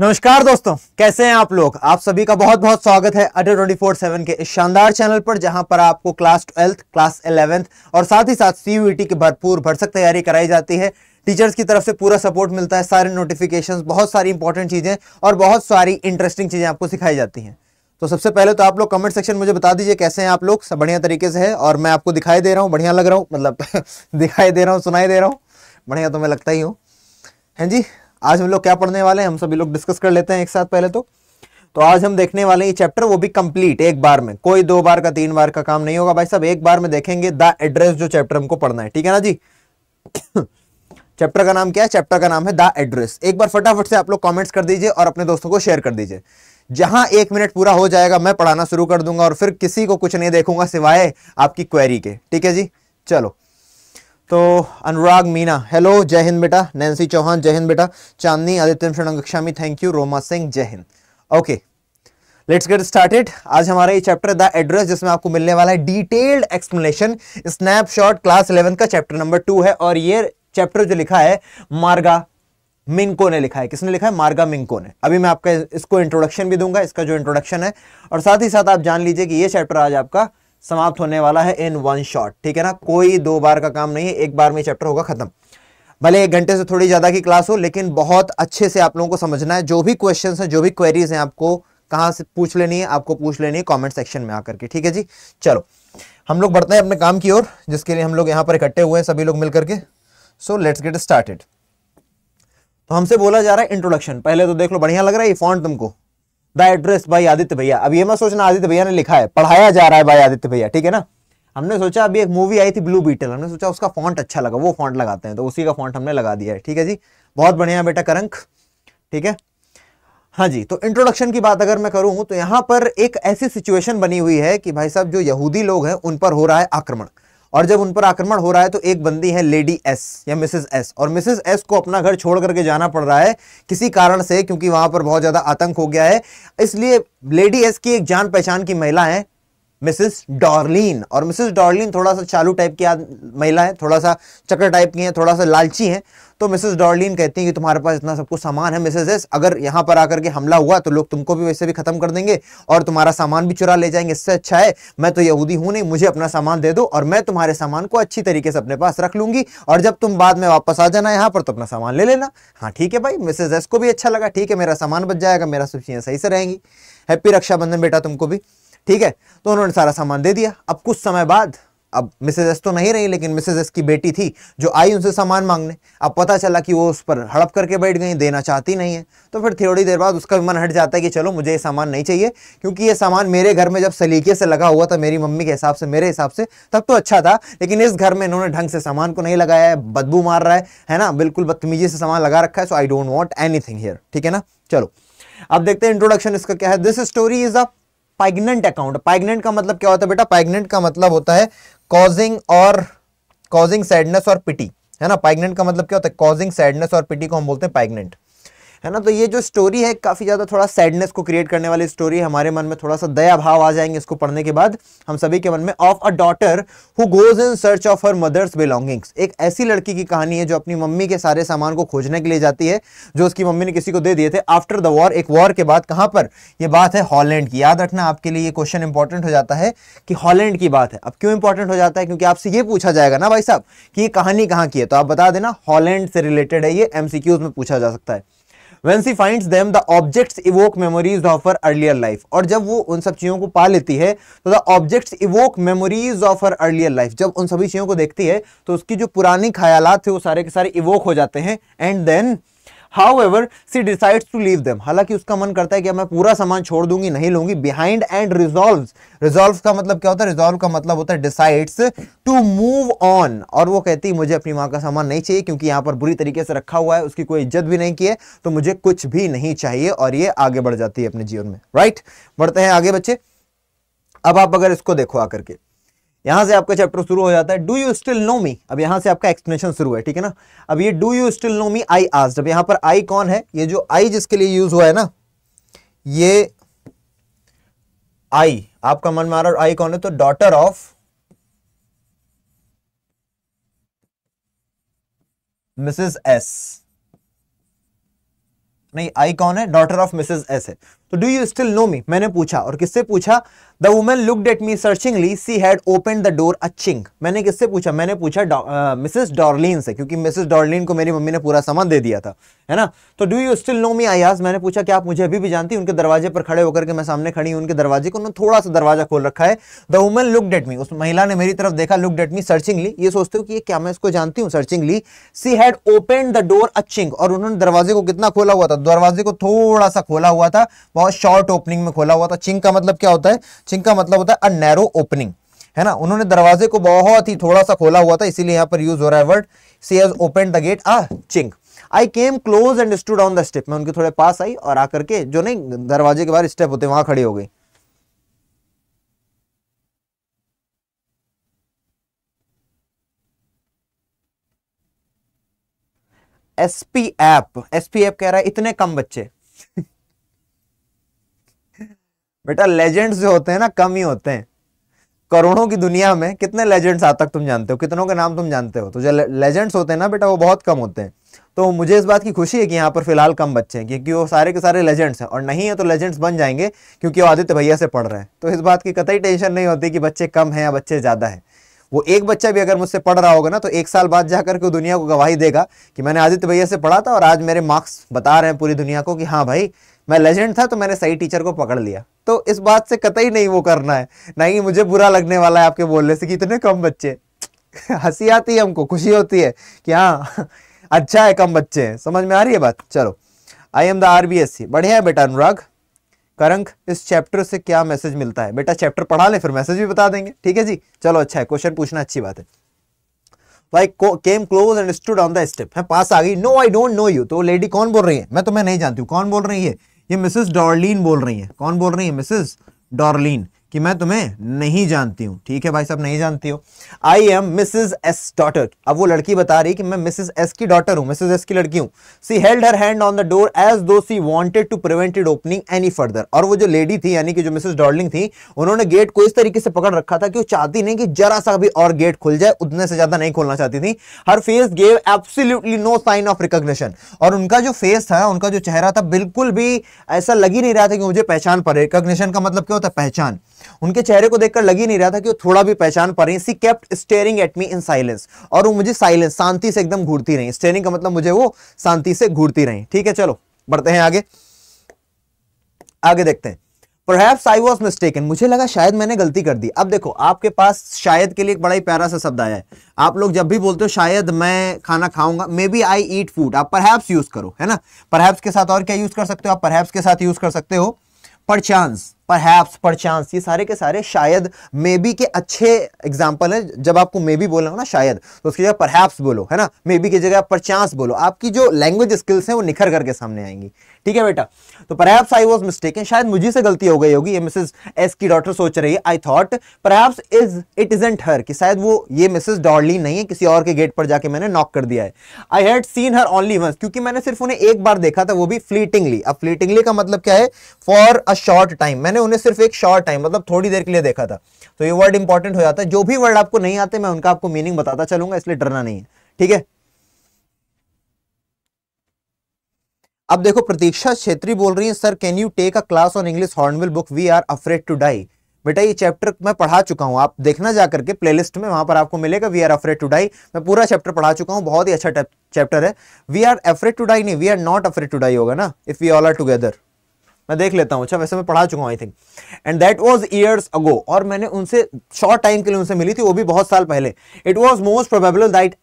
नमस्कार दोस्तों कैसे हैं आप लोग आप सभी का बहुत बहुत स्वागत है अडर ट्वेंटी फोर सेवन के इस शानदार चैनल पर जहां पर आपको क्लास ट्वेल्थ क्लास इलेवेंथ और साथ ही साथ सीयूईटी e की भरपूर भरसक तैयारी कराई जाती है टीचर्स की तरफ से पूरा सपोर्ट मिलता है सारे नोटिफिकेशंस बहुत सारी इंपॉर्टेंट चीज़ें और बहुत सारी इंटरेस्टिंग चीज़ें आपको सिखाई जाती हैं तो सबसे पहले तो आप लोग कमेंट सेक्शन मुझे बता दीजिए कैसे हैं आप लोग सब बढ़िया तरीके से है और मैं आपको दिखाई दे रहा हूँ बढ़िया लग रहा हूँ मतलब दिखाई दे रहा हूँ सुनाई दे रहा हूँ बढ़िया तो मैं लगता ही हूँ हैं जी आज हम लोग क्या पढ़ने वाले हैं हम सभी लोग डिस्कस कर लेते हैं एक साथ पहले तो तो आज हम देखने वाले हैं ये चैप्टर वो भी कंप्लीट एक बार में कोई दो बार का तीन बार का काम नहीं होगा भाई साहब एक बार में देखेंगे द एड्रेस जो चैप्टर हमको पढ़ना है ठीक है ना जी चैप्टर का नाम क्या है चैप्टर का नाम है द एड्रेस एक बार फटाफट से आप लोग कॉमेंट्स कर दीजिए और अपने दोस्तों को शेयर कर दीजिए जहां एक मिनट पूरा हो जाएगा मैं पढ़ाना शुरू कर दूंगा और फिर किसी को कुछ नहीं देखूंगा सिवाय आपकी क्वेरी के ठीक है जी चलो तो अनुराग मीना हेलो जय हिंद बेटा नैन्सी चौहान जय हिंद बेटा चांदनी आदित्य शरणगक्षामी थैंक यू रोमा सिंह जय हिंद ओके लेट्स गेट स्टार्टेड आज हमारा ये चैप्टर द एड्रेस जिसमें आपको मिलने वाला है detailed explanation snapshot class eleven का चैप्टर नंबर टू है और ये चैप्टर जो लिखा है मार्गा मिंको ने लिखा है किसने लिखा है मार्गा मिंको ने अभी मैं आपका इसको इंट्रोडक्शन भी दूंगा इसका जो इंट्रोडक्शन है और साथ ही साथ आप जान लीजिए कि ये चैप्टर आज आपका समाप्त होने वाला है इन वन शॉट ठीक है ना कोई दो बार का काम नहीं है एक बार में चैप्टर होगा खत्म भले एक घंटे से थोड़ी ज़्यादा की क्लास हो लेकिन बहुत अच्छे से आप लोगों को समझना है जो भी क्वेश्चन है जो भी क्वेरीज हैं आपको कहां से पूछ लेनी है आपको पूछ लेनी है कॉमेंट सेक्शन में आकर के ठीक है जी चलो हम लोग बढ़ते हैं अपने काम की ओर जिसके लिए हम लोग यहां पर इकट्ठे हुए हैं सभी लोग मिलकर के सो लेट्स गेट स्टार्टेड तो हमसे बोला जा रहा है इंट्रोडक्शन पहले तो देख लो बढ़िया लग रहा है ये फॉन्ट तुमको द एड्रेस भाई आदित्य भैया अब ये मैं सोचना आदित्य भैया ने लिखा है पढ़ाया जा रहा है भाई आदित्य भैया ठीक है ना हमने सोचा अभी एक मूवी आई थी ब्लू बीटल हमने सोचा उसका फॉन्ट अच्छा लगा वो फॉन्ट लगाते हैं तो उसी का फॉन्ट हमने लगा दिया है ठीक है जी बहुत बढ़िया बेटा करंक ठीक है हाँ जी तो इंट्रोडक्शन की बात अगर मैं करूं तो यहाँ पर एक ऐसी सिचुएशन बनी हुई है कि भाई साहब जो यहूदी लोग हैं उन पर हो रहा है आक्रमण और जब उन पर आक्रमण हो रहा है तो एक बंदी है लेडी एस या मिसेस एस और मिसेस एस को अपना घर छोड़ करके जाना पड़ रहा है किसी कारण से क्योंकि वहां पर बहुत ज़्यादा आतंक हो गया है इसलिए लेडी एस की एक जान पहचान की महिला है मिसेस डॉर्लिन और मिसेस डॉर्लिन थोड़ा सा चालू टाइप की महिला है थोड़ा सा चक्कर टाइप की है थोड़ा सा लालची है तो मिसेस डॉर्लिन कहती हैं कि तुम्हारे पास इतना सब कुछ सामान है मिसेस एस अगर यहाँ पर आकर के हमला हुआ तो लोग तुमको भी वैसे भी खत्म कर देंगे और तुम्हारा सामान भी चुरा ले जाएंगे इससे अच्छा है मैं तो यहूदी हूँ नहीं मुझे अपना सामान दे दो और मैं तुम्हारे सामान को अच्छी तरीके से अपने पास रख लूंगी और जब तुम बाद में वापस आ जाना यहाँ पर तो अपना सामान ले लेना हाँ ठीक है भाई मिसेज एस को भी अच्छा लगा ठीक है मेरा सामान बच जाएगा मेरा सब चीज़ें सही से रहेंगी हैप्पी रक्षाबंधन बेटा तुमको भी ठीक है तो उन्होंने सारा सामान दे दिया अब कुछ समय बाद अब मिसेज एस तो नहीं रही लेकिन मिसेज एस की बेटी थी जो आई उनसे सामान मांगने अब पता चला कि वो उस पर हड़प करके बैठ गई देना चाहती नहीं है तो फिर थोड़ी देर बाद उसका भी मन हट जाता है कि चलो मुझे ये सामान नहीं चाहिए क्योंकि ये सामान मेरे घर में जब सलीके से लगा हुआ था मेरी मम्मी के हिसाब से मेरे हिसाब से तब तो अच्छा था लेकिन इस घर में इन्होंने ढंग से सामान को नहीं लगाया है बदबू मार रहा है है ना बिल्कुल बदतमीजी से सामान लगा रखा है so I don't want anything here ठीक है ना चलो अब देखते हैं इंट्रोडक्शन इसका क्या है this story is a poignant account poignant का मतलब क्या होता है बेटा पाइगनेंट का मतलब होता है कॉजिंग और कॉजिंग सैडनेस और पिटी है ना पाइगनेंट का मतलब क्या होता है कॉजिंग सैडनेस और पिटी को हम बोलते हैं पाइगनेंट है ना तो ये जो स्टोरी है काफ़ी ज़्यादा थोड़ा सैडनेस को क्रिएट करने वाली स्टोरी है हमारे मन में थोड़ा सा दया भाव आ जाएंगे इसको पढ़ने के बाद हम सभी के मन में of a daughter who goes in search of her mother's belongings एक ऐसी लड़की की कहानी है जो अपनी मम्मी के सारे सामान को खोजने के लिए जाती है जो उसकी मम्मी ने किसी को दे दिए थे आफ्टर द वॉर एक वॉर के बाद कहाँ पर यह बात है हॉलैंड की याद रखना आपके लिए क्वेश्चन इंपॉर्टेंट हो जाता है कि हॉलैंड की बात है अब क्यों इंपॉर्टेंट हो जाता है क्योंकि आपसे ये पूछा जाएगा ना भाई साहब कि ये कहानी कहाँ की है तो आप बता देना हॉलैंड से रिलेटेड है ये एमसीक्यूज में पूछा जा सकता है when she find them the objects evoke memories of her earlier life और जब वो उन सब चीज़ों को पा लेती है तो the objects evoke memories of her earlier life जब उन सभी चीज़ों को देखती है तो उसकी जो पुरानी ख्याल थे वो सारे के सारे इवोक हो जाते हैं and then however she decide to leave them हालांकि उसका मन करता है कि मैं पूरा सामान छोड़ दूंगी नहीं लूंगी बिहाइंड एंड रिजोल्व रिजोल्व का मतलब क्या होता है रिजोल्व का मतलब होता है डिसाइड्स टू मूव ऑन और वो कहती है मुझे अपनी माँ का सामान नहीं चाहिए क्योंकि यहाँ पर बुरी तरीके से रखा हुआ है उसकी कोई इज्जत भी नहीं की है तो मुझे कुछ भी नहीं चाहिए और ये आगे बढ़ जाती है अपने जीवन में राइट right? बढ़ते हैं आगे बच्चे अब आप अगर इसको देखो आकर के यहां से आपका चैप्टर शुरू हो जाता है do you still know me अब यहां से आपका एक्सप्लेनेशन शुरू है ठीक है ना अब ये do you still know me I asked अब यहां पर आई कौन है ये जो आई जिसके लिए यूज हुआ है ना ये आई आपका मन मारा आई कौन है तो डॉटर ऑफ मिसेस एस नहीं आई कौन है डॉटर ऑफ मिसेस एस है तो do you still know me मैंने पूछा और किससे पूछा the woman looked at me searchingly she had opened the door a chink मैंने किससे पूछा मैंने पूछा मिसेस डॉर्लिन से क्योंकि मिसेस डॉर्लिन को मेरी मम्मी ने पूरा सामान दे दिया था है ना तो do you still know me I आज मैंने पूछा कि आप मुझे अभी भी जानती उनके दरवाजे पर खड़े होकर के मैं सामने खड़ी हूँ उनके दरवाजे को उन्होंने थोड़ा सा दरवाजा खोल रखा है the woman looked at me उस महिला ने मेरी तरफ देखा लुकड एट मी सर्चिंगली ये सोचते हो कि ये क्या मैं इसको जानती हूँ searchingly she had opened the door a chink और उन्होंने दरवाजे को कितना खोला हुआ था दरवाजे को थोड़ा सा खोला हुआ था बहुत शॉर्ट ओपनिंग में खोला हुआ था चिंग का मतलब क्या होता है छिंक का मतलब होता है अरो ओपनिंग है ना उन्होंने दरवाजे को बहुत ही थोड़ा सा खोला हुआ था इसीलिए यहां पर यूज हो रहा है word she has opened the gate a chink I came close and stood on the step मैं उनके थोड़े पास आई और आकर के जो नहीं दरवाजे के बाहर स्टेप होते वहां खड़ी हो गई एसपी एप एसपी एप कह रहा है इतने कम बच्चे बेटा लेजेंड्स जो होते हैं ना कम ही होते हैं करोड़ों की दुनिया में कितने लेजेंड्स आज तक तुम जानते हो कितनों के नाम तुम जानते हो तो जो लेजेंड्स होते हैं ना बेटा वो बहुत कम होते हैं तो मुझे इस बात की खुशी है कि यहाँ पर फिलहाल कम बच्चे हैं क्योंकि वो सारे के सारे लेजेंड्स हैं और नहीं है तो लेजेंड्स बन जाएंगे क्योंकि वो आदित्य भैया से पढ़ रहे हैं तो इस बात की कतई टेंशन नहीं होती कि बच्चे कम हैं या बच्चे ज़्यादा हैं वो एक बच्चा भी अगर मुझसे पढ़ रहा होगा ना तो एक साल बाद जाकर के दुनिया को गवाही देगा कि मैंने आदित्य भैया से पढ़ा था और आज मेरे मार्क्स बता रहे हैं पूरी दुनिया को कि हाँ भाई मैं लेजेंड था तो मैंने सही टीचर को पकड़ लिया तो इस बात से कतई नहीं वो करना है ना ही मुझे बुरा लगने वाला है आपके बोलने से कि इतने कम बच्चे हंसी आती है हमको खुशी होती है कि हाँ अच्छा है कम बच्चे हैं समझ में आ रही है बात चलो I am the R B S C बढ़िया है बेटा अनुराग करंक इस चैप्टर से क्या मैसेज मिलता है बेटा चैप्टर पढ़ा ले फिर मैसेज भी बता देंगे ठीक है जी चलो अच्छा है क्वेश्चन पूछना अच्छी बात है I came close and stood on the step है पास आ गई no I don't know you तो लेडी कौन बोल रही है मैं तो मैं नहीं जानती हूँ कौन बोल रही है ये मिसेस डॉर्लिन बोल रही हैं कौन बोल रही हैं मिसेस डॉर्लिन कि मैं तुम्हें नहीं जानती हूं ठीक है भाई साहब नहीं जानती हो I am Mrs S daughter अब वो लड़की बता रही कि मैं मिसिज एस की डॉटर हूं मिसिज एस की लड़की हूं she held her hand on the door as though she wanted to prevent it opening any further और वो जो लेडी थी यानी कि जो मिसेज डॉर्लिंग थी उन्होंने गेट को इस तरीके से पकड़ रखा था कि वो चाहती नहीं कि जरा सा भी और गेट खुल जाए उतने से ज्यादा नहीं खोलना चाहती थी her face gave absolutely no sign of recognition और उनका जो फेस था उनका जो चेहरा था बिल्कुल भी ऐसा लग ही नहीं रहा था कि मुझे पहचान पड़े रिकॉग्निशन का मतलब क्या होता है पहचान उनके चेहरे को देखकर लग ही नहीं रहा था कि वो थोड़ा भी पहचान पा रही she kept staring at me in silence और वो मुझे साइलेंस शांति से एकदम घूरती रही स्टेयरिंग का मतलब मुझे वो शांति से घूरती रही ठीक है चलो बढ़ते हैं आगे आगे देखते हैं Perhaps I was mistaken. मुझे लगा शायद मैंने गलती कर दी अब देखो आपके पास शायद के लिए एक बड़ा ही प्यारा सा शब्द आया है आप लोग जब भी बोलते हो शायद मैं खाना खाऊंगा maybe I eat food आप परहैप्स यूज करो है ना परहैप्स के साथ और क्या यूज कर सकते हो आप परहैप्स के साथ यूज कर सकते हो पर चांस परहैप्स पर चांस ये सारे के सारे शायद मे बी के अच्छे एग्जाम्पल हैं जब आपको मे बी बोलना हो ना शायद तो उसकी जगह परहैप्स बोलो है ना मे बी की जगह पर चांस बोलो आपकी जो लैंग्वेज स्किल्स हैं वो निखर करके सामने आएंगी ठीक है बेटा तो परहैप्स आई वॉज मिस्टेक शायद मुझे से गलती हो गई होगी ये मिसेज एस की डॉटर सोच रही है I thought perhaps is it isn't her कि शायद वो ये मिसेज डॉर्ली नहीं है किसी और के गेट पर जाके मैंने नॉक कर दिया है I had seen her only once क्योंकि मैंने सिर्फ उन्हें एक बार देखा था वो भी फ्लीटिंगली अब फ्लीटिंगली का मतलब क्या है फॉर अ शॉर्ट टाइम मैंने मैंने उन्हें सिर्फ एक शॉर्ट टाइम मतलब थोड़ी देर के लिए देखा था तो ये वर्ड इंपॉर्टेंट हो जाता है जो भी वर्ड आपको नहीं आते मैं उनका आपको मीनिंग बताता चलूंगा इसलिए डरना नहीं है ठीक है अब देखो प्रतीक्षा छेत्री बोल रही है sir can you take a class on English Hornbill book we are afraid to die बेटा ये चैप्टर मैं पढ़ा चुका हूँ आप देखना जा करके प्लेलिस्ट में वहां पर आपको मिलेगा we are afraid to die मैं पूरा चैप्टर पढ़ा चुका हूँ बहुत ही अच्छा चैप्टर है we are afraid to die नहीं we are not afraid to die होगा ना if we all are together मैं देख लेता हूँ अच्छा वैसे मैं पढ़ा चुका हूँ I think and that was years ago और मैंने उनसे शॉर्ट टाइम के लिए उनसे मिली थी वो भी बहुत साल पहले it was most probable that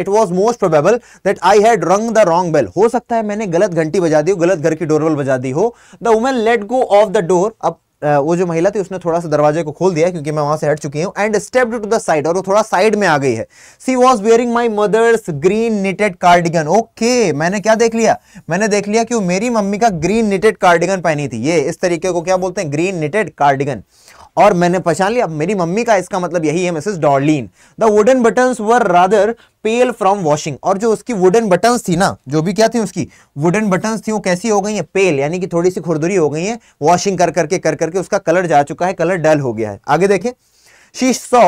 it was most probable that I had rung the wrong bell हो सकता है मैंने गलत घंटी बजा दी हो गलत घर की डोरबेल बजा दी हो the woman let go of the door अब वो जो महिला थी उसने थोड़ा सा दरवाजे को खोल दिया क्योंकि मैं वहां से हट चुकी हूँ and step to the side और वो थोड़ा साइड में आ गई है she was wearing my mother's green knitted cardigan okay मैंने क्या देख लिया मैंने देख लिया कि वो मेरी मम्मी का ग्रीन निटेड कार्डिगन पहनी थी ये इस तरीके को क्या बोलते हैं ग्रीन निटेड कार्डिगन और मैंने पहचान लिया मेरी मम्मी का इसका मतलब यही है Mrs Dorling the wooden button were rather pale from washing और जो उसकी वुडन बटन थी ना जो भी क्या थी उसकी वुडन बटन थी वो कैसी हो गई है पेल यानी कि थोड़ी सी खुरदुरी हो गई है वॉशिंग कर करके कर करके उसका कलर जा चुका है कलर डल हो गया है आगे देखें she saw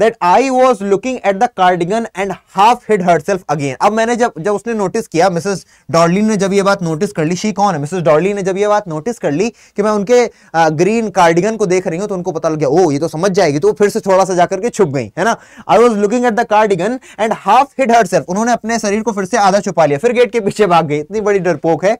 that I was looking at the cardigan and half hid self again अब मैंने जब जब उसने नोटिस किया मिसेस डॉर्लिन ने जब ये बात नोटिस कर ली शी कौन है मिसेस डॉर्लिन ने जब ये बात नोटिस कर ली कि मैं उनके ग्रीन कार्डिगन को देख रही हूँ तो उनको पता लग गया ओ ये तो समझ जाएगी तो फिर से थोड़ा सा जाकर के छुप गई है ना I was looking at the cardigan and half hid self उन्होंने अपने शरीर को फिर से आधा छुपा लिया फिर गेट के पीछे भाग गई इतनी बड़ी डरपोक है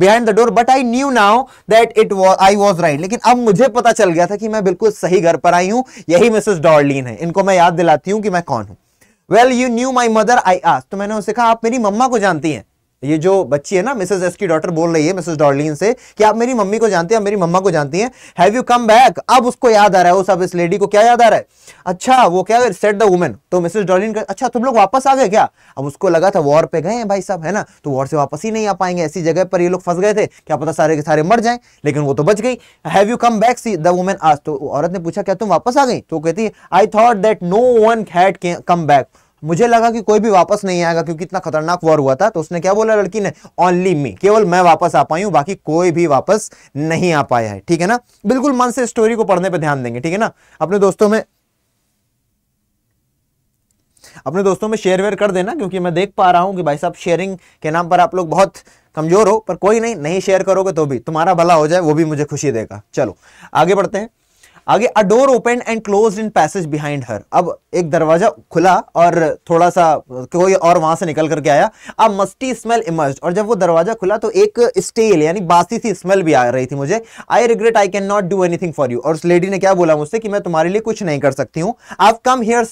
behind the door but I knew now that it I was right लेकिन अब मुझे पता चल गया था कि मैं बिल्कुल सही घर पर आई हूँ यही मिस मिसेस डॉर्लिन है इनको मैं याद दिलाती हूँ कि मैं कौन हूँ well you knew my mother I आस तो मैंने उसे कहा आप मेरी मम्मा को जानती हैं ये जो बच्ची है ना मिसेज एस की डॉटर बोल रही है मिसेज डॉर्लिन से कि आप मेरी मम्मी को जानती हैं मेरी मम्मा को जानती हैं हैव यू कम बैक अब उसको याद आ रहा है उस अब इस लेडी को क्या याद आ रहा है अच्छा वो क्या सेट द वुमेन तो मिसेज डॉर्लिन का अच्छा तुम लोग वापस आ गए क्या अब उसको लगा था वॉर पे गए हैं भाई साहब है ना तो वॉर से वापस ही नहीं आ पाएंगे ऐसी जगह पर ये लोग फंस गए थे क्या पता सारे के सारे मर जाए लेकिन वो तो बच गई have you come back she the woman आज तो औरत ने पूछा क्या तुम वापस आ गई तो कहती I thought that no one had come back मुझे लगा कि कोई भी वापस नहीं आएगा क्योंकि इतना खतरनाक वॉर हुआ था तो उसने क्या बोला लड़की ने ओनली मी केवल मैं वापस आ पाई हूं बाकी कोई भी वापस नहीं आ पाया है ठीक है ना बिल्कुल मन से स्टोरी को पढ़ने पर ध्यान देंगे ठीक है ना अपने दोस्तों में अपने दोस्तों में शेयर वेयर कर देना क्योंकि मैं देख पा रहा हूं कि भाई साहब शेयरिंग के नाम पर आप लोग बहुत कमजोर हो पर कोई नहीं नहीं शेयर करोगे तो भी तुम्हारा भला हो जाए वो भी मुझे खुशी देगा चलो आगे बढ़ते हैं आगे a door open and close in passage behind her अब एक दरवाजा खुला और थोड़ा सा कोई और वहां से निकल करके आया अब मस्टी स्मेल इमर्ज और जब वो दरवाजा खुला तो एक स्टेल यानी बासी सी स्मेल भी आ रही थी मुझे I regret I can not do anything for you और उस लेडी ने क्या बोला मुझसे कि मैं तुम्हारे लिए कुछ नहीं कर सकती हूँ I've come here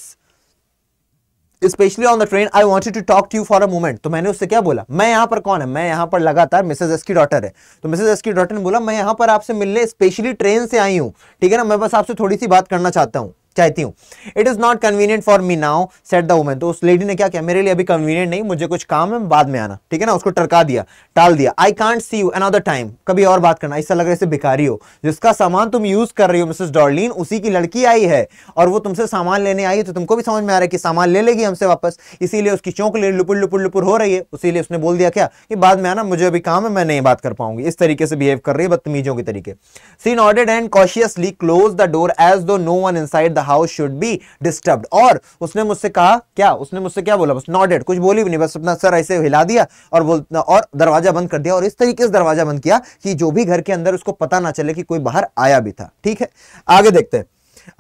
specially on the train I wanted to talk to you for a moment तो मैंने उससे क्या बोला मैं यहाँ पर कौन है मैं यहाँ पर लगातार मिसेज एस की डॉटर है तो मिसेज एस की डॉटर ने बोला मैं यहाँ पर आपसे मिलने स्पेशली ट्रेन से आई हूँ ठीक है ना मैं बस आपसे थोड़ी सी बात करना चाहता हूँ चाहती हूँ it is not convenient for me now said the woman तो उस लेडी ने क्या किया मेरे लिए अभी कन्वीनियंट नहीं मुझे कुछ काम है बाद में आना ठीक है ना उसको टरका दिया टाल दिया I can't see you another time कभी और बात करना ऐसा लग रहा है भिखारी हो जिसका सामान तुम यूज कर रही हो मिसेस डॉर्लिन उसी की लड़की आई है और वो तुमसे सामान लेने आई है तो तुमको भी समझ में आ रहा है कि सामान ले लेगी हमसे वापस इसीलिए उसकी चौंक ले लुपुर लुपुर लुपुर हो रही है उसीलिए उसने बोल दिया क्या कि बाद में आना मुझे अभी काम है मैं नहीं बात कर पाऊंगी इस तरीके से बिहेव कर रही है बदतमीजों के तरीके seen ordered and cautiously close the door as though no one in the house should be disturb और उसने मुझसे कहा क्या उसने मुझसे क्या बोला बस नॉडेड कुछ बोली भी नहीं बस अपना सर ऐसे हिला दिया और बोल और दरवाजा बंद कर दिया और इस तरीके से दरवाजा बंद किया कि जो भी घर के अंदर उसको पता ना चले कि कोई बाहर आया भी था ठीक है आगे देखते हैं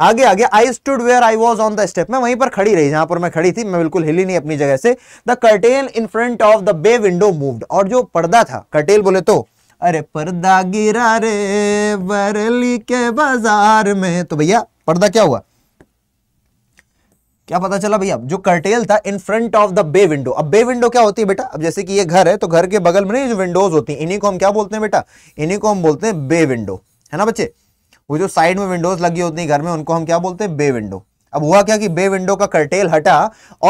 आगे आगे I stood where I was on the step मैं वहीं पर खड़ी रही जहां पर मैं खड़ी थी मैं बिल्कुल हिली नहीं अपनी जगह से the curtain in front of the bay window moved और जो पर्दा था कर्टेल बोले तो अरे पर्दा गिरा रे बरली के बाजार में तो भैया पर्दा क्या हुआ क्या पता चला भैया जो कर्टेल था in front of the bay window अब बे विंडो क्या होती है बेटा अब जैसे कि ये घर है तो घर के बगल में नहीं जो विंडोज होती है इन्हीं को हम क्या बोलते हैं बेटा इन्हीं को हम बोलते हैं बे विंडो है ना बच्चे वो जो साइड में विंडोज लगी होती है घर में उनको हम क्या बोलते हैं बे विंडो अब हुआ क्या कि बे विंडो का कर्टेल हटा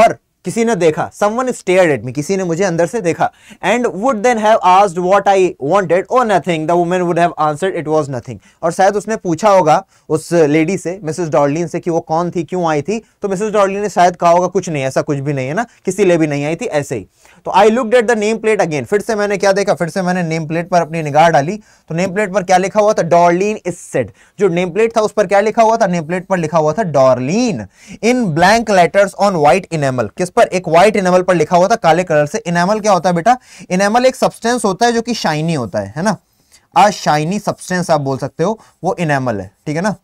और किसी ने देखा समवन स्टेयर एट मी किसी ने मुझे अंदर से देखा and would then have asked what I wanted और nothing the woman would have answered it was nothing और शायद उसने पूछा होगा उस लेडी से मिसेस डॉर्लिन से कि वो कौन थी क्यों आई थी तो मिसेस डॉर्लिन ने शायद कहा होगा कुछ नहीं ऐसा कुछ भी नहीं है ना किसी लिए भी नहीं आई थी ऐसे ही तो I look at the name plate again फिर से मैंने क्या देखा फिर से मैंने नेम प्लेट पर अपनी निगाह डाली तो नेम प्लेट पर क्या लिखा हुआ था डॉर्लिन इज सेड जो नेम प्लेट था उस पर क्या लिखा हुआ था नेम प्लेट पर लिखा हुआ था Dorling in blank letters on white enamel किस पर एक व्हाइट इनेमल पर लिखा हुआ था काले कलर से इनेमल क्या होता है बेटा इनेमल एक सब्सटेंस होता है जो कि शाइनी होता है है ना अ शाइनी सब्सटेंस आप बोल सकते हो वो इनेमल है ठीक है ना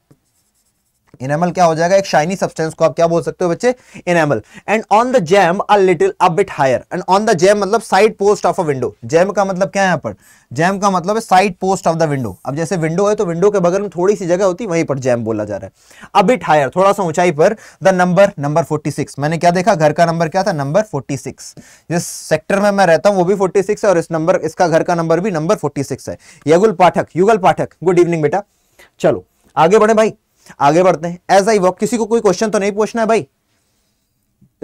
इनेमल क्या हो जाएगा एक शाइनी सब्सटेंस को आप क्या बोल सकते हो बच्चे enamel and on the jamb a little a bit higher and on the jamb मतलब side post of a window jamb का मतलब क्या है यहाँ पर जैम का मतलब है side post of the window अब जैसे विंडो है तो विंडो के बगल में थोड़ी सी जगह होती है वहीं पर जैम बोला जा रहा है अ बिट हायर थोड़ा सा ऊंचाई पर द नंबर नंबर फोर्टी मैंने क्या देखा घर का नंबर क्या था नंबर फोर्टी जिस सेक्टर में मैं रहता हूँ वो भी फोर्टी है और इस नंबर इसका घर का नंबर भी नंबर फोर्टी है यगुल पाठक युगल पाठक गुड इवनिंग बेटा चलो आगे बढ़े भाई आगे बढ़ते हैं एज आई वॉक किसी को कोई क्वेश्चन तो नहीं पूछना है भाई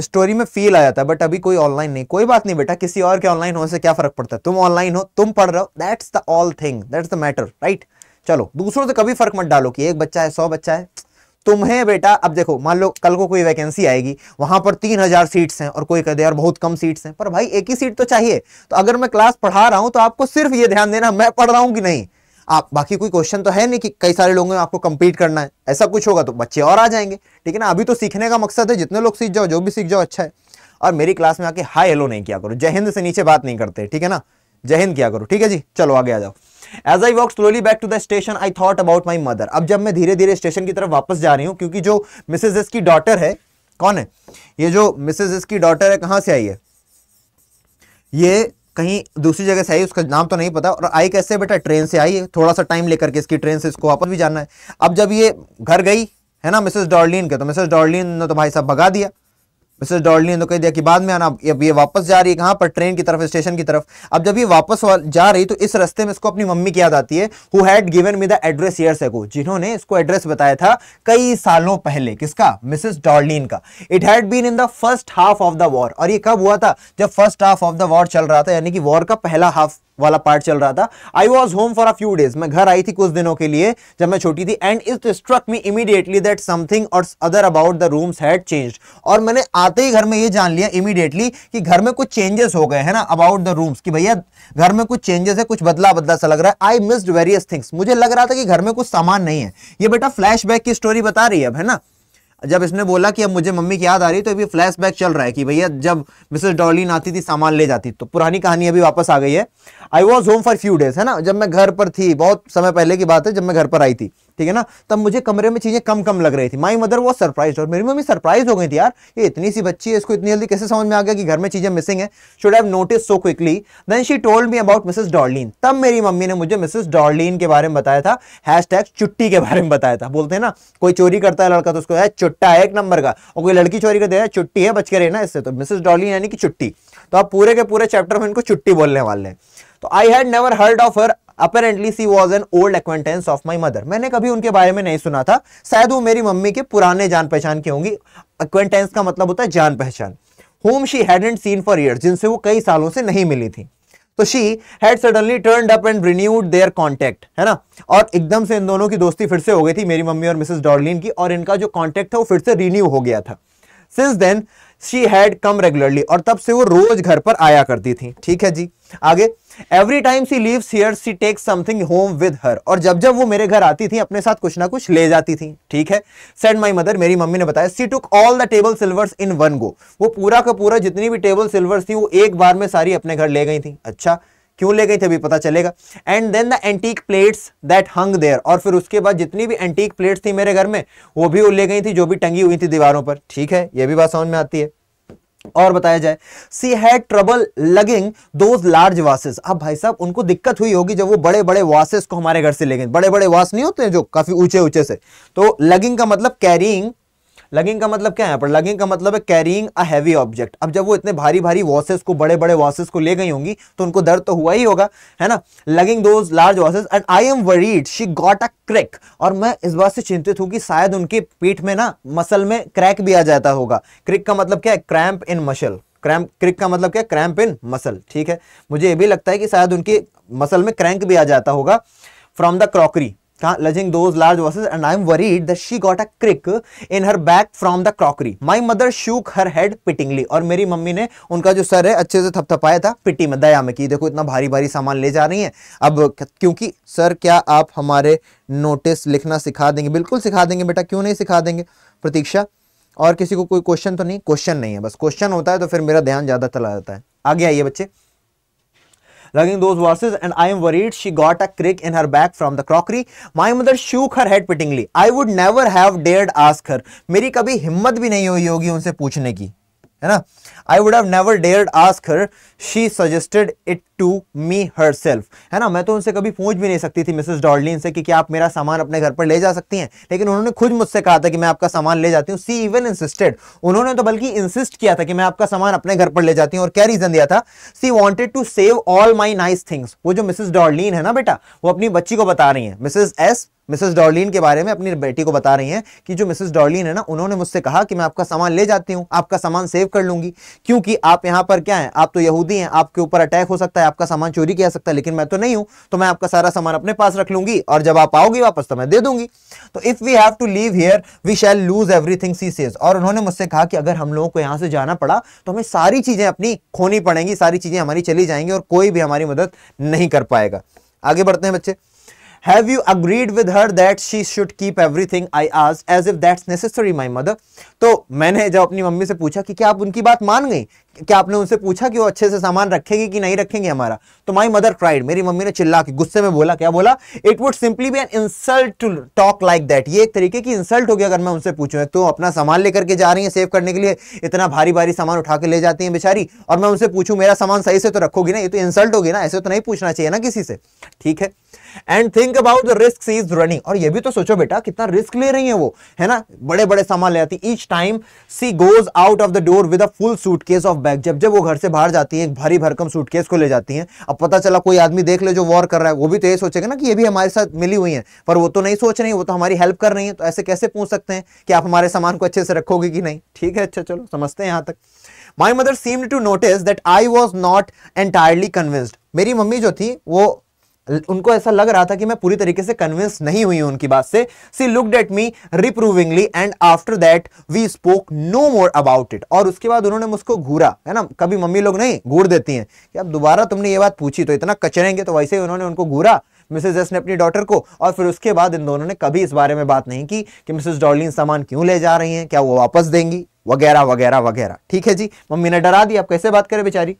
स्टोरी में फील आया था बट अभी कोई ऑनलाइन नहीं कोई बात नहीं बेटा किसी और के ऑनलाइन होने से क्या फर्क पड़ता है तुम ऑनलाइन हो तुम पढ़ रहे हो that's the all thing that's the matter right चलो दूसरों से कभी फर्क मत डालो कि एक बच्चा है सौ बच्चा है तुम्हें बेटा अब देखो मान लो कल को कोई वैकेंसी आएगी वहां पर तीन हजार सीट्स हैं और कोई कह दे यार बहुत कम सीट्स हैं पर भाई एक ही सीट तो चाहिए तो अगर मैं क्लास पढ़ा रहा हूं तो आपको सिर्फ ये ध्यान देना मैं पढ़ रहा हूं कि नहीं आप बाकी कोई क्वेश्चन तो है नहीं कि कई सारे लोगों में आपको कंपीट करना है ऐसा कुछ होगा तो बच्चे और आ जाएंगे ठीक है ना अभी तो सीखने का मकसद है जितने लोग सीख जाओ जो भी सीख जाओ अच्छा है और मेरी क्लास में आके हाई हेलो नहीं किया करो जय हिंद से नीचे बात नहीं करते ठीक है ना जय हिंद किया करो ठीक है जी चलो आगे आ जाओ as I walk slowly back to the station I thought about my mother अब जब मैं धीरे धीरे स्टेशन की तरफ वापस जा रही हूँ क्योंकि जो मिसेज एस की डॉटर है कौन है ये जो मिसेज एस की डॉटर है कहाँ से आई है ये कहीं दूसरी जगह से आई उसका नाम तो नहीं पता और आई कैसे बेटा ट्रेन से आई थोड़ा सा टाइम लेकर के इसकी ट्रेन से इसको वापस भी जाना है अब जब ये घर गई है ना मिसेस डॉर्लिन के तो मिसेस डॉर्लिन ने तो भाई साहब भगा दिया मिसेस डॉल्डनी ने तो कह दिया कि बाद में आना अब ये वापस जा रही है कहाँ पर ट्रेन की तरफ स्टेशन की तरफ अब जब ये वापस जा रही तो इस रस्ते में इसको अपनी मम्मी की याद आती है who had given me the address year से जिन्होंने इसको एड्रेस बताया था कई सालों पहले किसका मिसेस डॉल्डीन का it had been in the first half of the war और ये कब हुआ था जब first half of the war चल रहा था यानी कि वॉर का पहला हाफ वाला पार्ट चल रहा था I was home for a few days मैं घर आई थी कुछ दिनों के लिए जब मैं छोटी थी and it struck me immediately that something or other about the rooms had change और मैंने आते ही घर में ये जान लिया इमीडिएटली कि घर में कुछ चेंजेस हो गए हैं ना अबाउट द रूम्स कि भैया घर में कुछ चेंजेस है कुछ बदला बदला सा लग रहा है आई मिस्ड वेरियस थिंग्स मुझे लग रहा था कि घर में कुछ सामान नहीं है ये बेटा फ्लैश की स्टोरी बता रही है अब है ना जब इसने बोला कि अब मुझे मम्मी की याद आ रही तो अभी फ्लैशबैक चल रहा है कि भैया जब मिसेस डॉलिन आती थी सामान ले जाती तो पुरानी कहानी अभी वापस आ गई है I was home for few days है ना जब मैं घर पर थी बहुत समय पहले की बात है जब मैं घर पर आई थी ठीक है ना तब मुझे कमरे में चीज़ें कम कम लग रही थी माई मदर वो सरप्राइज और मेरी मम्मी सरप्राइज हो गई थी यार ये इतनी सी बच्ची है इसको इतनी जल्दी कैसे समझ में आ गया कि घर में चीज़ें मिसिंग है should have notice so quickly then she told me about Mrs Dorling तब मेरी मम्मी ने मुझे मिसेस डॉर्लिन के बारे में बताया था हैश टैग चुट्टी के बारे में बताया था बोलते हैं ना कोई चोरी करता है लड़का तो उसको है चुट्टा है एक नंबर का और कोई लड़की चोरी कर दे चुट्टी है बच के रहना इससे तो मिसेस डॉर्लिन यानी कि चुट्टी तो आप पूरे के पूरे चैप्टर में इनको चुट्टी बोलने वाले हैं तो I had never heard of her apparently she was an old acquaintance of my mother मैंने कभी उनके बारे में नहीं सुना था शायद वो मेरी मम्मी के पुराने जान पहचान की होंगी एक्वेंटेंस का मतलब होता है जान पहचान whom she hadn't seen for year जिनसे वो कई सालों से नहीं मिली थी तो she had suddenly turn up and renewed their contact है ना और एकदम से इन दोनों की दोस्ती फिर से हो गई थी मेरी मम्मी और मिसेस डॉर्लिन की और इनका जो कॉन्टैक्ट था वो फिर से रिन्यू हो गया था since then she had come regularly और तब से वो रोज घर पर आया करती थी ठीक है जी आगे every time she leave here she take something home with her और जब जब वो मेरे घर आती थी अपने साथ कुछ ना कुछ ले जाती थी ठीक है सेंड माई मदर मेरी मम्मी ने बताया she took all the table silver in one go वो पूरा का पूरा जितनी भी टेबल सिल्वर थी वो एक बार में सारी अपने घर ले गई थी अच्छा क्यों ले गई थी अभी पता चलेगा and then the antique plates that hung there और फिर उसके बाद जितनी भी एंटीक प्लेट्स थी मेरे घर में वो भी वो ले गई थी जो भी टंगी हुई थी दीवारों पर ठीक है ये भी बात समझ में आती है और बताया जाए she had trouble lugging those large vases अब भाई साहब उनको दिक्कत हुई होगी जब वो बड़े बड़े वासेस को हमारे घर से ले गए बड़े बड़े वास नहीं होते हैं जो काफी ऊंचे ऊंचे से तो लगिंग का मतलब कैरिंग लगिंग का मतलब क्या है पर लगिंग का मतलब है कैरिंग अ हैवी ऑब्जेक्ट अब जब वो इतने भारी भारी वॉसेस को बड़े बड़े वॉसेस को ले गई होंगी तो उनको दर्द तो हुआ ही होगा है ना lugging those large vases and I am worried she got a crack और मैं इस बात से चिंतित हूँ कि शायद उनके पीठ में ना मसल में क्रैक भी आ जाता होगा क्रिक का मतलब क्या है cramp in muscle cramp crick का मतलब क्या क्रैम्प इन मसल ठीक है मुझे ये भी लगता है कि शायद उनके मसल में क्रैंक भी आ जाता होगा from the crockery lugging those large vases and I am worried that she got a crick in her back from the crockery. My mother shook her head pitingly और मेरी मम्मी ने उनका जो सर है अच्छे से थपथपाया था पिटी में दया में कि देखो इतना भारी भारी सामान ले जा रही है अब क्योंकि सर क्या आप हमारे नोटिस लिखना सिखा देंगे बिल्कुल सिखा देंगे बेटा क्यों नहीं सिखा देंगे प्रतीक्षा और किसी को कोई क्वेश्चन तो नहीं क्वेश्चन नहीं है बस क्वेश्चन होता है तो फिर मेरा ध्यान ज़्यादा चला जाता है आगे आइए बच्चे lugging those verses and I am worried she got a crick in her back from the crockery. My mother shook her head pityingly. I would never have dared ask her. मेरी कभी हिम्मत भी नहीं हुई होगी उनसे पूछने की है ना I would have never dared ask her she to me herself है ना मैं तो उनसे कभी पूछ भी नहीं सकती थी मिसेस डॉर्लिन से कि क्या आप मेरा सामान अपने घर पर ले जा सकती हैं लेकिन उन्होंने खुद मुझसे कहा था कि मैं आपका सामान ले जाती हूँ सी इवन इंसिस्टेड उन्होंने तो बल्कि इंसिस्ट किया था कि मैं आपका सामान अपने घर पर ले जाती हूँ और क्या रीजन दिया था she wanted to save all my nice things वो जो मिसेस डॉर्लिन है ना बेटा वो अपनी बच्ची को बता रही है मिसेस एस मिसेस डॉर्लिन के बारे में अपनी बेटी को बता रही हैं कि जो मिसेस डॉर्लिन है ना उन्होंने मुझसे कहा कि मैं आपका सामान ले जाती हूँ आपका सामान सेव कर लूंगी क्योंकि आप यहाँ पर क्या है आप तो यहूदी हैं आपके ऊपर अटैक हो सकता है है आपका सामान चोरी किया सकता है लेकिन मैं तो नहीं हूं तो मैं आपका सारा सामान अपने पास रख लूंगी और जब आप आओगे वापस तो मैं दे दूंगी तो if we have to leave here we shall lose everything she says और उन्होंने मुझसे कहा कि अगर हम लोगों को यहां से जाना पड़ा तो हमें सारी चीजें अपनी खोनी पड़ेंगी सारी चीजें हमारी चली जाएंगी और कोई भी हमारी मदद नहीं कर पाएगा आगे बढ़ते हैं बच्चे Have you agreed with her that she should keep everything I asked as if that's necessary my mother? तो मैंने जब अपनी मम्मी से पूछा कि क्या आप उनकी बात मान गई क्या आपने उनसे पूछा कि वो अच्छे से सामान रखेगी कि नहीं रखेंगे हमारा तो माई मदर क्राइड मेरी मम्मी ने चिल्ला के गुस्से में बोला क्या बोला it would simply be an insult to talk like that ये एक तरीके की इंसल्ट होगी अगर मैं उनसे पूछूं तो अपना सामान लेकर के जा रही है सेव करने के लिए इतना भारी भारी सामान उठा के ले जाती है बेचारी और मैं उनसे पूछूँ मेरा सामान सही से तो रखोगी ना ये तो इंसल्ट होगी ना ऐसे तो नहीं पूछना चाहिए ना किसी से ठीक है and think about the risk is running और ये भी तो सोचो बेटा कितना रिस्क ले रही है वो है ना बड़े बड़े सामान ले आती each time she goes out of the door with a full suitcase of bag जब जब वो घर से बाहर जाती है एक भारी भरकम सूटकेस को ले जाती हैं अब पता चला कोई आदमी देख ले जो वॉर कर रहा है वो भी तो ये सोचेगा ना कि ये भी हमारे साथ मिली हुई है पर वो तो नहीं सोच रही वो तो हमारी हेल्प कर रही है तो ऐसे कैसे पूछ सकते हैं कि आप हमारे सामान को अच्छे से रखोगे कि नहीं ठीक है अच्छा चलो समझते हैं यहाँ तक my mother seem to notice that I was not entirely convinced मेरी मम्मी जो थी वो उनको ऐसा लग रहा था कि मैं पूरी तरीके से कन्विंस नहीं हुई उनकी बात से she looked at me reprovingly and after that we spoke no more about it और उसके बाद उन्होंने मुझको घूरा है ना कभी मम्मी लोग नहीं घूर देती हैं कि अब दोबारा तुमने ये बात पूछी तो इतना कचरेंगे तो वैसे ही उन्होंने उनको घूरा मिसेज एस ने अपनी डॉटर को और फिर उसके बाद इन दोनों ने कभी इस बारे में बात नहीं की कि मिसेज डॉलिन सामान क्यों ले जा रही हैं क्या वो वापस देंगी वगैरह वगैरह वगैरह ठीक है जी मम्मी ने डरा दी आप कैसे बात करें बेचारी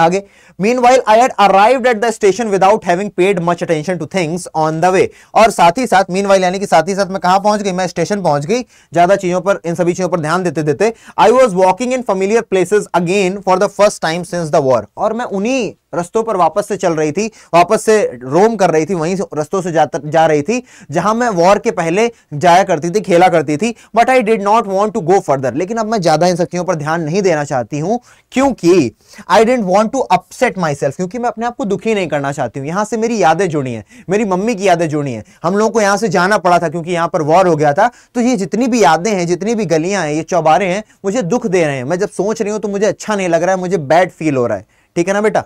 आगे meanwhile I had arrive at the station without having paid much attention to things on the way और साथ ही साथ मीन वाइल यानी कि साथ ही साथ मैं कहा पहुंच गई मैं स्टेशन पहुंच गई ज्यादा चीजों पर इन सभी चीजों पर ध्यान देते देते I was walking in familiar places again for the first time since the war और मैं उन्हीं रस्तों पर वापस से चल रही थी वापस से रोम कर रही थी वहीं से रस्तों से जा, रही थी जहां मैं वॉर के पहले जाया करती थी खेला करती थी but I did not want to go further लेकिन अब मैं ज़्यादा इन सब चीज़ों पर ध्यान नहीं देना चाहती हूँ क्योंकि I dent want to upset myself क्योंकि मैं अपने आप को दुखी नहीं करना चाहती हूँ यहां से मेरी यादें जुड़ी हैं मेरी मम्मी की यादें जुड़ी हैं हम लोगों को यहां से जाना पड़ा था क्योंकि यहां पर वॉर हो गया था तो ये जितनी भी यादें हैं जितनी भी गलियां हैं ये चौबारे हैं मुझे दुख दे रहे हैं मैं जब सोच रही हूँ तो मुझे अच्छा नहीं लग रहा है मुझे बैड फील हो रहा है ठीक है ना बेटा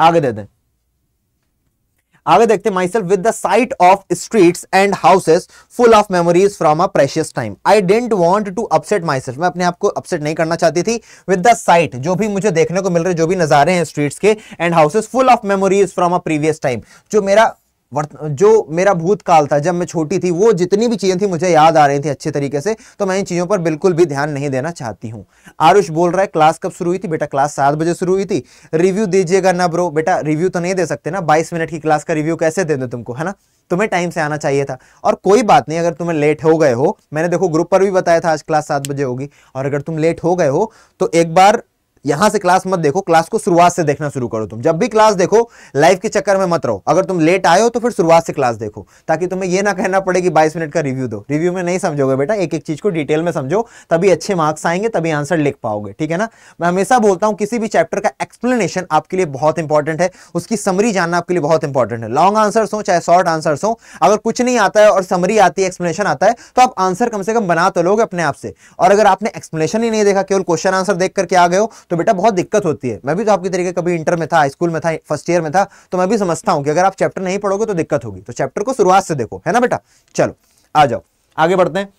आगे दे दें आगे देखते myself with the sight of street and houses full of memories from a precious time I dent want to upset myself मैं अपने आप को अपसेट नहीं करना चाहती थी विद द साइट जो भी मुझे देखने को मिल रहे जो भी नजारे हैं स्ट्रीट्स के and houses full of memories from a previous time जो मेरा जो मेरा भूतकाल था जब मैं छोटी थी वो जितनी भी चीज़ें थी मुझे याद आ रही थी अच्छे तरीके से तो मैं इन चीज़ों पर बिल्कुल भी ध्यान नहीं देना चाहती हूँ आरुष बोल रहा है क्लास कब शुरू हुई थी बेटा क्लास सात बजे शुरू हुई थी रिव्यू दीजिएगा ना ब्रो बेटा रिव्यू तो नहीं दे सकते ना बाईस मिनट की क्लास का रिव्यू कैसे दे दो तुमको है ना तुम्हें टाइम से आना चाहिए था और कोई बात नहीं अगर तुम्हें लेट हो गए हो मैंने देखो ग्रुप पर भी बताया था आज क्लास सात बजे होगी और अगर तुम लेट हो गए हो तो एक बार यहां से क्लास मत देखो क्लास को शुरुआत से देखना शुरू करो तुम जब भी क्लास देखो लाइफ के चक्कर में मत रहो अगर तुम लेट आए हो तो फिर शुरुआत से क्लास देखो ताकि तुम्हें यह ना कहना पड़े कि बाईस मिनट का रिव्यू दो रिव्यू में नहीं समझोगे बेटा एक एक चीज को डिटेल में समझो तभी अच्छे मार्क्स आएंगे तभी आंसर लिख पाओगे ठीक है ना मैं हमेशा बोलता हूँ किसी भी चैप्टर का एक्सप्लेनेशन आपके लिए बहुत इंपॉर्टेंट है उसकी समरी जानना आपके लिए बहुत इंपॉर्टेंट है लॉन्ग आंसर्स हो चाहे शॉर्ट आंसर्स हो अगर कुछ नहीं आता है और समरी आती है एक्सप्लेनेशन आता है तो आप आंसर कम से कम बना तो लोगे अपने आप से और अगर आपने एक्सप्लेनेशन ही नहीं देखा केवल क्वेश्चन आंसर देख करके आ गए हो तो तो बेटा बहुत दिक्कत होती है मैं भी तो आपकी तरीके कभी इंटर में था स्कूल में था फर्स्ट ईयर में था तो मैं भी समझता हूँ कि अगर आप चैप्टर नहीं पढ़ोगे तो दिक्कत होगी तो चैप्टर को शुरुआत से देखो है ना बेटा चलो आ जाओ आगे बढ़ते हैं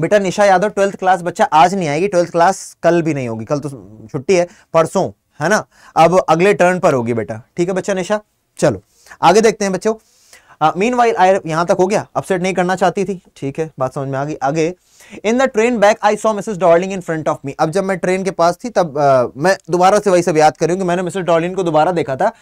बेटा निशा यादव ट्वेल्थ क्लास बच्चा आज नहीं आएगी ट्वेल्थ क्लास कल भी नहीं होगी कल तो छुट्टी है परसों है ना अब अगले टर्न पर होगी बेटा ठीक है बच्चा निशा चलो आगे देखते हैं बच्चों मीन वाइल आई यहां तक हो गया अपसेट नहीं करना चाहती थी ठीक है बात समझ में आ गई आगे in the train back I saw Mrs Dorling in front of me अब जब मैं ट्रेन के पास थी तब आ, uh, मैं दोबारा से वही सब याद करूँ कि मैंने मिसेस डॉर्लिंग को दोबारा देखा था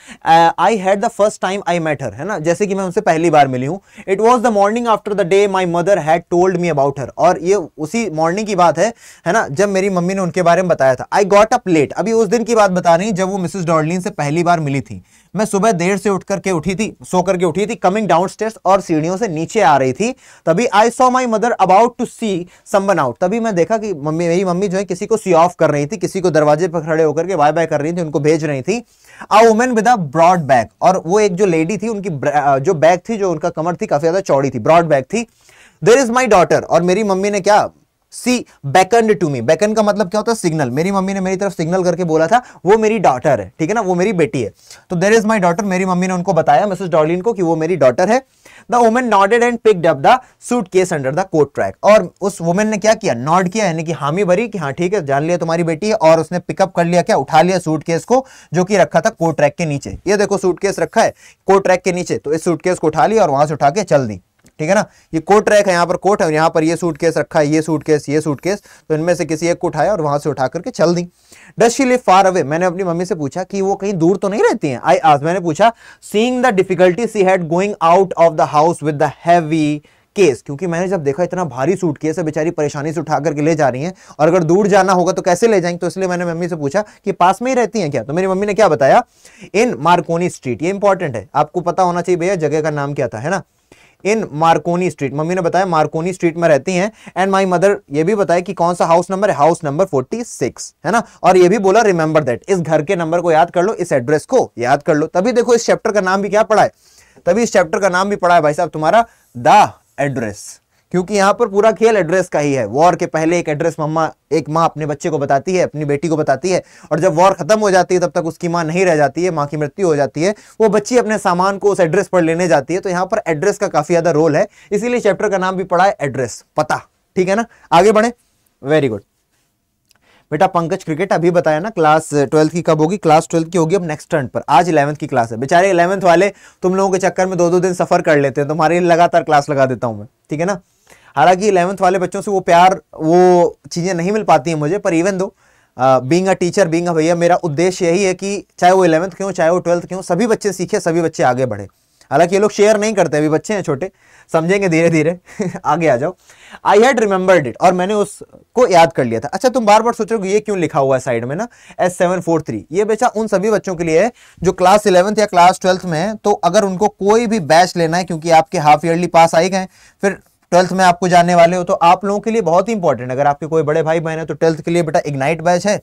I had the first time I met her है ना जैसे कि मैं उनसे पहली बार मिली हूँ it was the morning after the day my mother had told me about her और ये उसी मॉर्निंग की बात है है ना जब मेरी मम्मी ने उनके बारे में बताया था आई गॉट अप लेट अभी उस दिन की बात बता रही जब वो मिसिस डॉर्लिन से पहली बार मिली थी मैं सुबह देर से उठ करके उठी थी सो करके उठी थी कमिंग डाउन और सीढ़ियों से नीचे आ रही थी तभी I saw my mother about to see someone out तभी मैं देखा कि मम्मी मेरी मम्मी जो है किसी को सी ऑफ कर रही थी किसी को दरवाजे पर खड़े होकर के बाय बाय कर रही थी उनको भेज रही थी a woman with a broad bag और वो एक जो लेडी थी उनकी जो बैग थी जो उनका कमर थी काफी ज्यादा चौड़ी थी ब्रॉड बैग थी देर इज माई डॉटर और मेरी मम्मी ने क्या सी बैकंड टू मी बैकंड का मतलब क्या होता है सिग्नल मेरी मम्मी ने मेरी तरफ सिग्नल करके बोला था वो मेरी डॉटर है ठीक है ना वो मेरी बेटी है तो देर इज माई डॉटर मेरी मम्मी ने उनको बताया मिसेज डॉलिन को कि वो मेरी डॉटर है the woman nodded and picked up the suitcase under the coat track और उस वुमेन ने क्या किया नॉड किया यानी कि हामी भरी कि हाँ ठीक है जान लिया तुम्हारी बेटी है और उसने पिकअप कर लिया क्या उठा लिया सूट केस को जो कि रखा था कोट ट्रैक के नीचे ये देखो सूट केस रखा है कोट ट्रैक के नीचे तो इस सूट केस को उठा लिया और वहां से उठा के चल दी ठीक है ना ये कोट रैक है यहाँ पर कोट है और यहाँ पर ये सूट केस रखा है ये सूट केस ये सूट केस तो इनमें से किसी एक को उठाया और वहाँ से उठा करके चल दी डी शी लिव फार अवे मैंने अपनी मम्मी से पूछा कि वो कहीं दूर तो नहीं रहती है आई आज मैंने पूछा seeing the difficulty she had going out of the house with the heavy case क्योंकि मैंने जब देखा इतना भारी सूट केस है बेचारी परेशानी से उठा करके ले जा रही हैं और अगर दूर जाना होगा तो कैसे ले जाएंगे तो इसलिए मैंने मम्मी से पूछा कि पास में ही रहती हैं क्या तो मेरी मम्मी ने क्या बताया इन मार्कोनी स्ट्रीट ये इंपॉर्टेंट है आपको पता होना चाहिए भैया जगह का नाम क्या था है ना इन मार्कोनी स्ट्रीट मम्मी ने बताया मार्कोनी स्ट्रीट में रहती हैं एंड माई मदर ये भी बताया कि कौन सा हाउस नंबर है हाउस नंबर 46 है ना और ये भी बोला रिमेंबर दैट इस घर के नंबर को याद कर लो इस एड्रेस को याद कर लो तभी देखो इस चैप्टर का नाम भी क्या पढ़ा है तभी इस चैप्टर का नाम भी पढ़ा है भाई साहब तुम्हारा द एड्रेस क्योंकि यहाँ पर पूरा खेल एड्रेस का ही है वॉर के पहले एक एड्रेस मम्मा एक माँ अपने बच्चे को बताती है अपनी बेटी को बताती है और जब वॉर खत्म हो जाती है तब तक उसकी माँ नहीं रह जाती है माँ की मृत्यु हो जाती है वो बच्ची अपने सामान को उस एड्रेस पर लेने जाती है तो यहाँ पर एड्रेस का काफी ज्यादा रोल है इसीलिए चैप्टर का नाम भी पड़ा है एड्रेस पता ठीक है ना आगे बढ़े वेरी गुड बेटा पंकज क्रिकेट अभी बताया ना क्लास ट्वेल्थ की कब होगी क्लास ट्वेल्थ की होगी अब नेक्स्ट टर्न पर आज इलेवंथ की क्लास है बेचारे इलेवंथ वाले तुम लोगों के चक्कर में दो दो दिन सफर कर लेते हैं तुम्हारे लिए लगातार क्लास लगा देता हूँ मैं ठीक है ना हालांकि इलेवंथ वाले बच्चों से वो प्यार वो चीज़ें नहीं मिल पाती हैं मुझे पर even though being a teacher being a भैया मेरा उद्देश्य यही है कि चाहे वो इलेवंथ क्यों चाहे वो ट्वेल्थ क्यों सभी बच्चे सीखे सभी बच्चे आगे बढ़े हालांकि ये लोग शेयर नहीं करते अभी बच्चे हैं छोटे समझेंगे धीरे धीरे आगे आ जाओ आई हैड रिमेंबर्ड इट और मैंने उसको याद कर लिया था अच्छा तुम बार बार सोचोगे ये क्यों लिखा हुआ है साइड में ना एस सेवन फोर थ्री ये बेचा उन सभी बच्चों के लिए है जो क्लास इलेवंथ या क्लास ट्वेल्थ में है तो अगर उनको कोई भी बैच लेना है क्योंकि आपके हाफ ईयरली पास आए गए फिर ट्वेल्थ में आपको जानने वाले हो तो आप लोगों के लिए बहुत ही इंपॉर्टेंट अगर आपके कोई बड़े भाई बहन है तो ट्वेल्थ के लिए बेटा इग्नाइट बैच है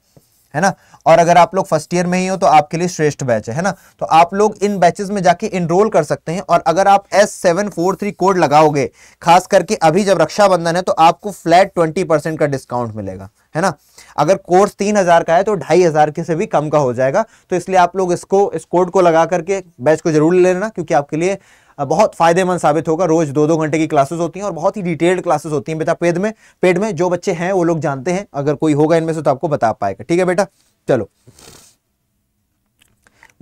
है ना और अगर आप लोग फर्स्ट ईयर में ही हो तो आपके लिए श्रेष्ठ बैच है, है ना तो आप लोग इन बैचेस में जाके इनरोल कर सकते हैं और अगर आप S seven four three code लगाओगे खास करके अभी जब रक्षाबंधन है तो आपको फ्लैट ट्वेंटी परसेंट का डिस्काउंट मिलेगा है ना अगर कोर्स तीन हजार का है तो ढाई हजार के से भी कम का हो जाएगा तो इसलिए आप लोग इसको इस कोड को लगा करके बैच को जरूर ले लेना क्योंकि आपके लिए बहुत फायदेमंद साबित होगा रोज दो दो घंटे की क्लासेस होती हैं और बहुत ही डिटेल्ड क्लासेस होती हैं बेटा पेड में पेड में जो बच्चे हैं वो लोग जानते हैं अगर कोई होगा इनमें से तो आपको बता पाएगा ठीक है बेटा चलो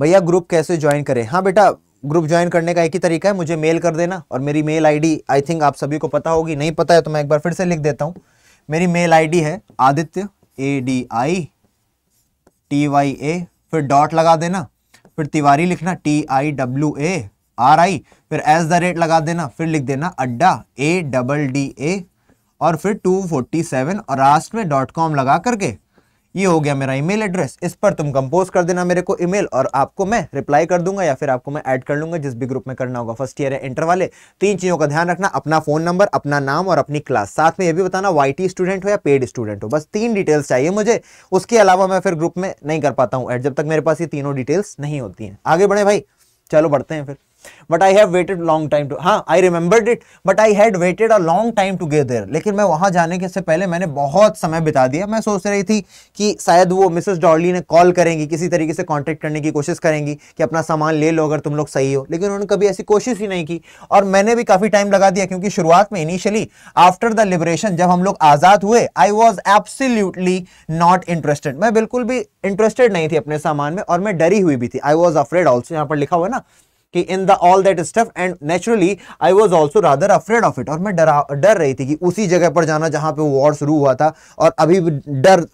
भैया ग्रुप कैसे ज्वाइन करें हाँ बेटा ग्रुप ज्वाइन करने का एक ही तरीका है मुझे मेल कर देना और मेरी मेल आई आई थिंक आप सभी को पता होगी नहीं पता है तो मैं एक बार फिर से लिख देता हूँ मेरी मेल आई है Aditya A D I T Y A फिर डॉट लगा देना फिर तिवारी लिखना T I W A R I फिर एस द रेट लगा देना फिर लिख देना अड्डा ए डबल डी ए और फिर टू फोर्टी सेवन और लास्ट में डॉट कॉम लगा करके ये हो गया मेरा ईमेल एड्रेस इस पर तुम कंपोज कर देना मेरे को ईमेल और आपको मैं रिप्लाई कर दूंगा या फिर आपको मैं ऐड कर लूंगा जिस भी ग्रुप में करना होगा फर्स्ट ईयर है इंटर वाले तीन चीज़ों का ध्यान रखना अपना फोन नंबर अपना नाम और अपनी क्लास साथ में ये भी बताना वाई स्टूडेंट हो या पेड स्टूडेंट हो बस तीन डिटेल्स चाहिए मुझे उसके अलावा मैं फिर ग्रुप में नहीं कर पाता हूँ एड जब तक मेरे पास ये तीनों डिटेल्स नहीं होती हैं आगे बढ़े भाई चलो बढ़ते हैं फिर but I have waited long time to हाँ I remembered it but I had waited a long time to लेकिन मैं वहाँ जाने के से पहले मैंने बहुत समय बिता दिया मैं सोच रही थी कि शायद वो मिसेस डॉर्ली ने कॉल करेंगी किसी तरीके से कॉन्टेक्ट करने की कोशिश करेंगी कि अपना सामान ले लो अगर तुम लोग सही हो लेकिन उन्होंने कभी ऐसी कोशिश ही नहीं की और मैंने भी काफ़ी टाइम लगा दिया क्योंकि शुरुआत में इनिशियली आफ्टर द लिबरेशन जब हम लोग आज़ाद हुए I was absolutely not interested मैं बिल्कुल भी इंटरेस्टेड नहीं थी अपने सामान में और मैं डरी हुई भी थी आई वॉज अफ्रेड ऑल्सो यहाँ पर लिखा हुआ ना कि in the all that stuff and naturally I was also rather afraid of it और मैं डरा डर रही थी कि उसी जगह पर जाना जहां पे वॉर शुरू हुआ था और अभी डर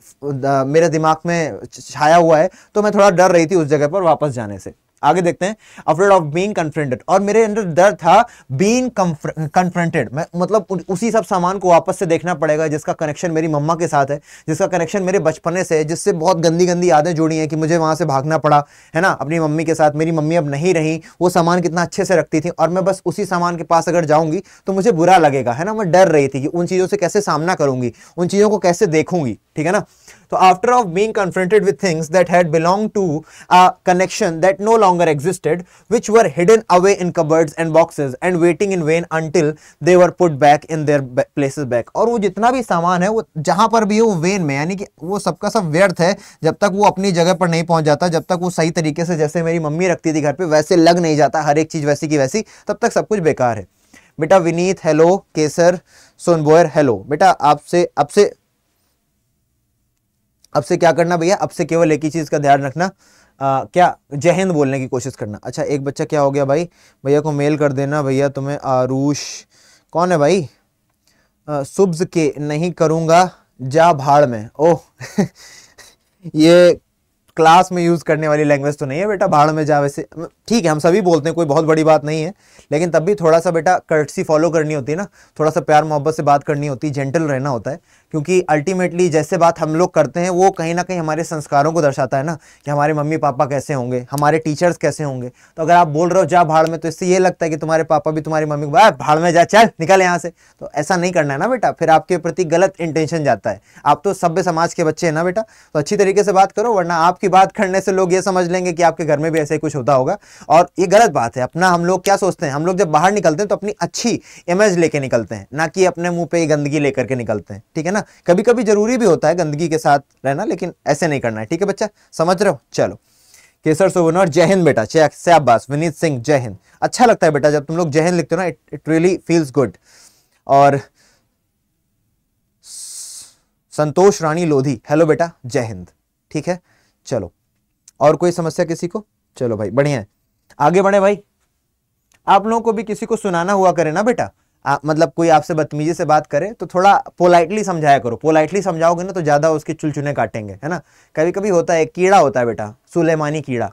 मेरे दिमाग में छाया हुआ है तो मैं थोड़ा डर रही थी उस जगह पर वापस जाने से आगे देखते हैं अफ्रेड ऑफ बीइंग कन्फ्रंटेड और मेरे अंदर डर था बीइंग कन्फ्रंटेड मैं मतलब उसी सब सामान को वापस से देखना पड़ेगा जिसका कनेक्शन मेरी मम्मा के साथ है जिसका कनेक्शन मेरे बचपने से है जिससे बहुत गंदी गंदी यादें जुड़ी हैं कि मुझे वहां से भागना पड़ा है ना अपनी मम्मी के साथ मेरी मम्मी अब नहीं रही वो सामान कितना अच्छे से रखती थी और मैं बस उसी सामान के पास अगर जाऊँगी तो मुझे बुरा लगेगा है ना मैं डर रही थी कि उन चीज़ों से कैसे सामना करूँगी उन चीज़ों को कैसे देखूंगी ठीक है ना तो after of being confronted with things that had belong to a connection that no long longer existed, which were hidden away in cupboards and boxes and waiting in vain until they were put back in their places back. और वो जितना भी सामान है वो जहाँ पर भी है वो वेन में यानी कि वो सबका सब व्यर्थ है जब तक वो अपनी जगह पर नहीं पहुँच जाता जब तक वो सही तरीके से जैसे मेरी मम्मी रखती थी घर पर वैसे लग नहीं जाता हर एक चीज़ वैसी की वैसी तब तक सब कुछ बेकार है बेटा विनीत हेलो केसर सोनबोयर हेलो बेटा आपसे अब से अब से क्या करना भैया अब से केवल एक ही चीज़ का ध्यान रखना आ, क्या जय हिंद बोलने की कोशिश करना अच्छा एक बच्चा क्या हो गया भाई भैया को मेल कर देना भैया तुम्हें आरूश कौन है भाई सुब्ज के नहीं करूँगा जा भाड़ में ओह ये क्लास में यूज़ करने वाली लैंग्वेज तो नहीं है बेटा भाड़ में जा वैसे ठीक है हम सभी बोलते हैं कोई बहुत बड़ी बात नहीं है लेकिन तब भी थोड़ा सा बेटा कर्टसी फॉलो करनी होती है ना थोड़ा सा प्यार मोहब्बत से बात करनी होती है जेंटल रहना होता है क्योंकि अल्टीमेटली जैसे बात हम लोग करते हैं वो कहीं ना कहीं हमारे संस्कारों को दर्शाता है ना कि हमारे मम्मी पापा कैसे होंगे हमारे टीचर्स कैसे होंगे तो अगर आप बोल रहे हो जा भाड़ में तो इससे ये लगता है कि तुम्हारे पापा भी तुम्हारी मम्मी को भाड़ में जा चल निकल यहाँ से तो ऐसा नहीं करना है ना बेटा फिर आपके प्रति गलत इंटेंशन जाता है आप तो सभ्य समाज के बच्चे हैं ना बेटा तो अच्छी तरीके से बात करो वरना आपकी बात करने से लोग ये समझ लेंगे कि आपके घर में भी ऐसे कुछ होता होगा और ये गलत बात है अपना हम लोग क्या सोचते हैं हम लोग जब बाहर निकलते हैं तो अपनी अच्छी इमेज लेके निकलते हैं ना कि अपने मुँह पे गंदगी लेकर के निकलते हैं ठीक है ना ना कभी कभी जरूरी भी होता है गंदगी के साथ रहना लेकिन ऐसे नहीं करना है ठीक है बच्चा समझ रहे हो चलो केसर सोवनोर जय हिंद बेटा से विनीत सिंह जय हिंद अच्छा लगता है बेटा जब तुम लोग जय हिंद लिखते हो ना it it really feels good और संतोष रानी लोधी हेलो बेटा जय हिंद ठीक है चलो और कोई समस्या किसी को चलो भाई बढ़िया है आगे बढ़े भाई आप लोगों को भी किसी को सुनाना हुआ करे ना बेटा आ, मतलब कोई आपसे बदतमीजी से बात करे तो थोड़ा पोलाइटली समझाया करो पोलाइटली समझाओगे ना तो ज़्यादा उसके चुलचुने काटेंगे है ना कभी कभी होता है कीड़ा होता है बेटा सुलेमानी कीड़ा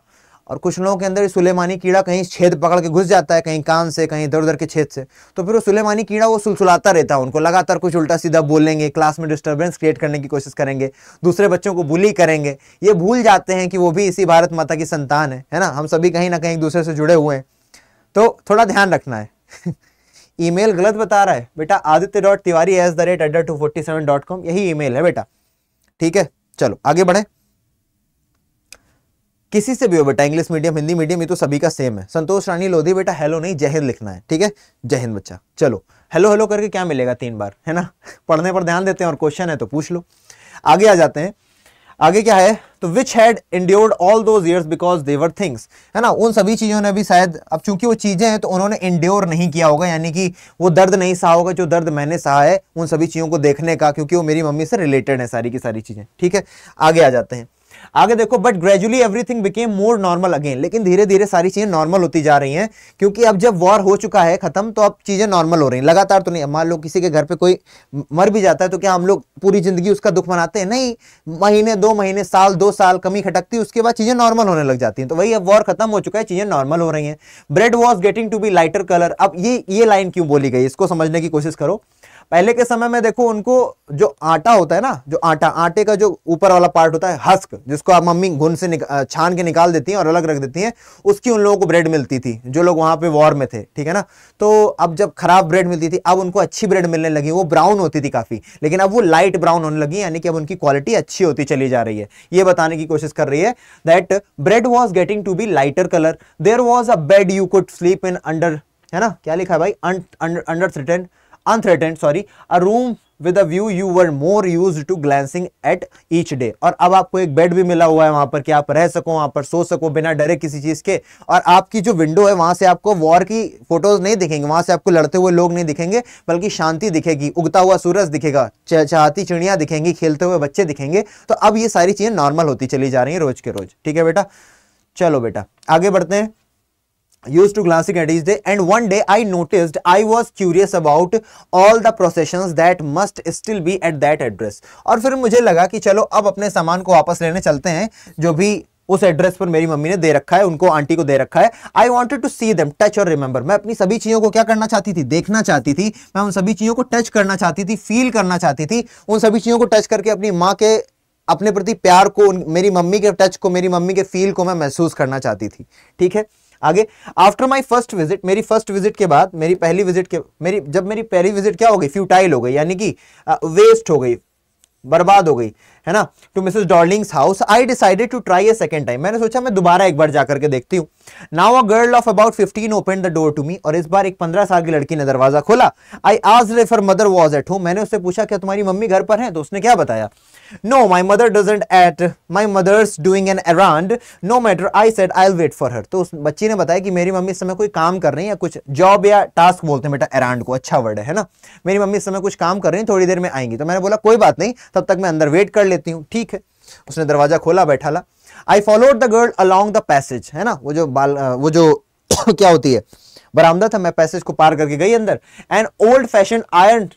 और कुछ लोगों के अंदर सुलेमानी कीड़ा कहीं छेद पकड़ के घुस जाता है कहीं कान से कहीं इधर उधर के छेद से तो फिर वो सुलेमानी कीड़ा वो सुलसुलाता रहता है उनको लगातार कुछ उल्टा सीधा बोलेंगे क्लास में डिस्टर्बेंस क्रिएट करने की कोशिश करेंगे दूसरे बच्चों को बुली करेंगे ये भूल जाते हैं कि वो भी इसी भारत माता की संतान है है ना हम सभी कहीं ना कहीं एक दूसरे से जुड़े हुए हैं तो थोड़ा ध्यान रखना है ईमेल गलत बता रहा है बेटा Aditya dot Tiwari at the rate अड्डा two forty seven dot com यही ईमेल है बेटा ठीक है चलो आगे बढ़े किसी से भी हो बेटा इंग्लिश मीडियम हिंदी मीडियम ये तो सभी का सेम है संतोष रानी लोधी बेटा हेलो नहीं जय हिंद लिखना है ठीक है जय हिंद बच्चा चलो हेलो हेलो करके क्या मिलेगा तीन बार है ना पढ़ने पर ध्यान देते हैं और क्वेश्चन है तो पूछ लो आगे आ जाते हैं आगे क्या है तो which had endured all those years because their things है ना उन सभी चीज़ों ने भी शायद अब चूंकि वो चीज़ें हैं तो उन्होंने इंड्योर नहीं किया होगा यानी कि वो दर्द नहीं सहा होगा जो दर्द मैंने सहा है उन सभी चीज़ों को देखने का क्योंकि वो मेरी मम्मी से रिलेटेड है सारी की सारी चीज़ें ठीक है आगे आ जाते हैं आगे देखो but gradually everything became more normal again लेकिन धीरे धीरे सारी चीज़ें नॉर्मल होती जा रही हैं क्योंकि अब जब वॉर हो चुका है खत्म तो अब चीज़ें नॉर्मल हो रही हैं लगातार तो नहीं मान लो किसी के घर पे कोई मर भी जाता है तो क्या हम लोग पूरी ज़िंदगी उसका दुख मनाते हैं नहीं महीने दो महीने साल दो साल कमी खटकती उसके बाद चीज़ें नॉर्मल होने लग जाती हैं तो वही अब वॉर खत्म हो चुका है चीज़ें नॉर्मल हो रही हैं bread was getting to be lighter colour अब ये ये लाइन क्यों बोली गई इसको समझने की कोशिश करो पहले के समय में देखो उनको जो आटा होता है ना जो आटा आटे का जो ऊपर वाला पार्ट होता है हस्क जिसको आप मम्मी घुन से छान के निकाल देती हैं और अलग रख देती हैं उसकी उन लोगों को ब्रेड मिलती थी जो लोग वहाँ पे वॉर में थे ठीक है ना तो अब जब खराब ब्रेड मिलती थी अब उनको अच्छी ब्रेड मिलने लगी वो ब्राउन होती थी काफ़ी लेकिन अब वो लाइट ब्राउन होने लगी यानी कि अब उनकी क्वालिटी अच्छी होती चली जा रही है ये बताने की कोशिश कर रही है that bread was getting to be lighter colour there was a bed you could sleep in under है ना क्या लिखा है भाई under return unthreatened sorry a room with a view you were more use to glancing at each day और अब आपको एक बेड भी मिला हुआ है वहां पर कि आप रह सको वहां पर सो सको बिना डरे किसी चीज के और आपकी जो विंडो है वहां से आपको वॉर की फोटोज नहीं दिखेंगे वहां से आपको लड़ते हुए लोग नहीं दिखेंगे बल्कि शांति दिखेगी उगता हुआ सूरज दिखेगा चाहती चिड़िया दिखेंगी खेलते हुए बच्चे दिखेंगे तो अब ये सारी चीजें नॉर्मल होती चली जा रही है रोज के रोज ठीक है बेटा चलो बेटा आगे बढ़ते हैं used to glancing at each day and one day i noticed i was curious about all the processions that must still be at that address और फिर मुझे लगा कि चलो अब अपने सामान को वापस लेने चलते हैं जो भी उस एड्रेस पर मेरी मम्मी ने दे रखा है उनको आंटी को दे रखा है आई वॉन्टेड टू सी दम टच और रिमेंबर मैं अपनी सभी चीज़ों को क्या करना चाहती थी देखना चाहती थी मैं उन सभी चीज़ों को टच करना चाहती थी फील करना चाहती थी उन सभी चीज़ों को टच करके अपनी माँ के अपने प्रति प्यार को मेरी मम्मी के टच को मेरी मम्मी के फील को मैं महसूस करना चाहती थी ठीक है आगे आफ्टर माई फर्स्ट विजिट मेरी फर्स्ट विजिट के बाद मेरी पहली विजिट के मेरी जब मेरी पहली विजिट क्या हो गई फ्यूटाइल हो गई यानी कि वेस्ट uh, हो गई बर्बाद हो गई है ना to Mrs Darling's house I decided to try a second time मैंने सोचा मैं दोबारा एक बार जाकर के देखती हूँ now a girl of about 15 open the door to me और इस बार एक 15 साल की लड़की ने दरवाजा खोला आई आज if her mother was at home मैंने उससे पूछा क्या तुम्हारी मम्मी घर पर है तो उसने क्या बताया No, my mother doesn't at my mother's doing an errand. No matter, I said I'll wait for her. तो उस बच्ची ने बताया कि मेरी मम्मी इस समय कोई काम कर रही है कुछ जॉब या टास्क बोलते हैं बेटा एरांड को अच्छा वर्ड है ना मेरी मम्मी इस समय कुछ काम कर रही है थोड़ी देर में आएंगी तो मैंने बोला कोई बात नहीं तब तक मैं अंदर वेट कर लेती हूँ ठीक है उसने दरवाजा खोला बैठा ला I follow the girl along the passage है ना वो जो बाल वो जो क्या होती है बरामदा था मैं पैसेज को पार करके गई अंदर and old fashion iron